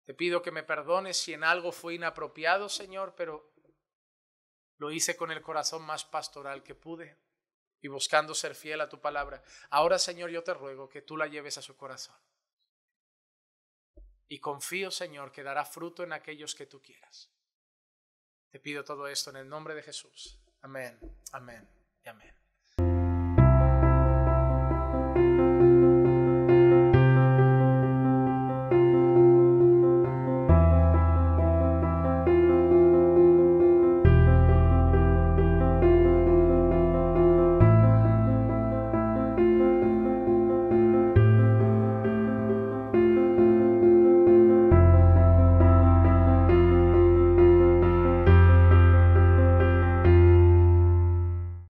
Te pido que me perdones si en algo fue inapropiado, Señor, pero lo hice con el corazón más pastoral que pude y buscando ser fiel a tu palabra. Ahora, Señor, yo te ruego que tú la lleves a su corazón. Y confío, Señor, que dará fruto en aquellos que tú quieras. Te pido todo esto en el nombre de Jesús. Amén, amén y amén.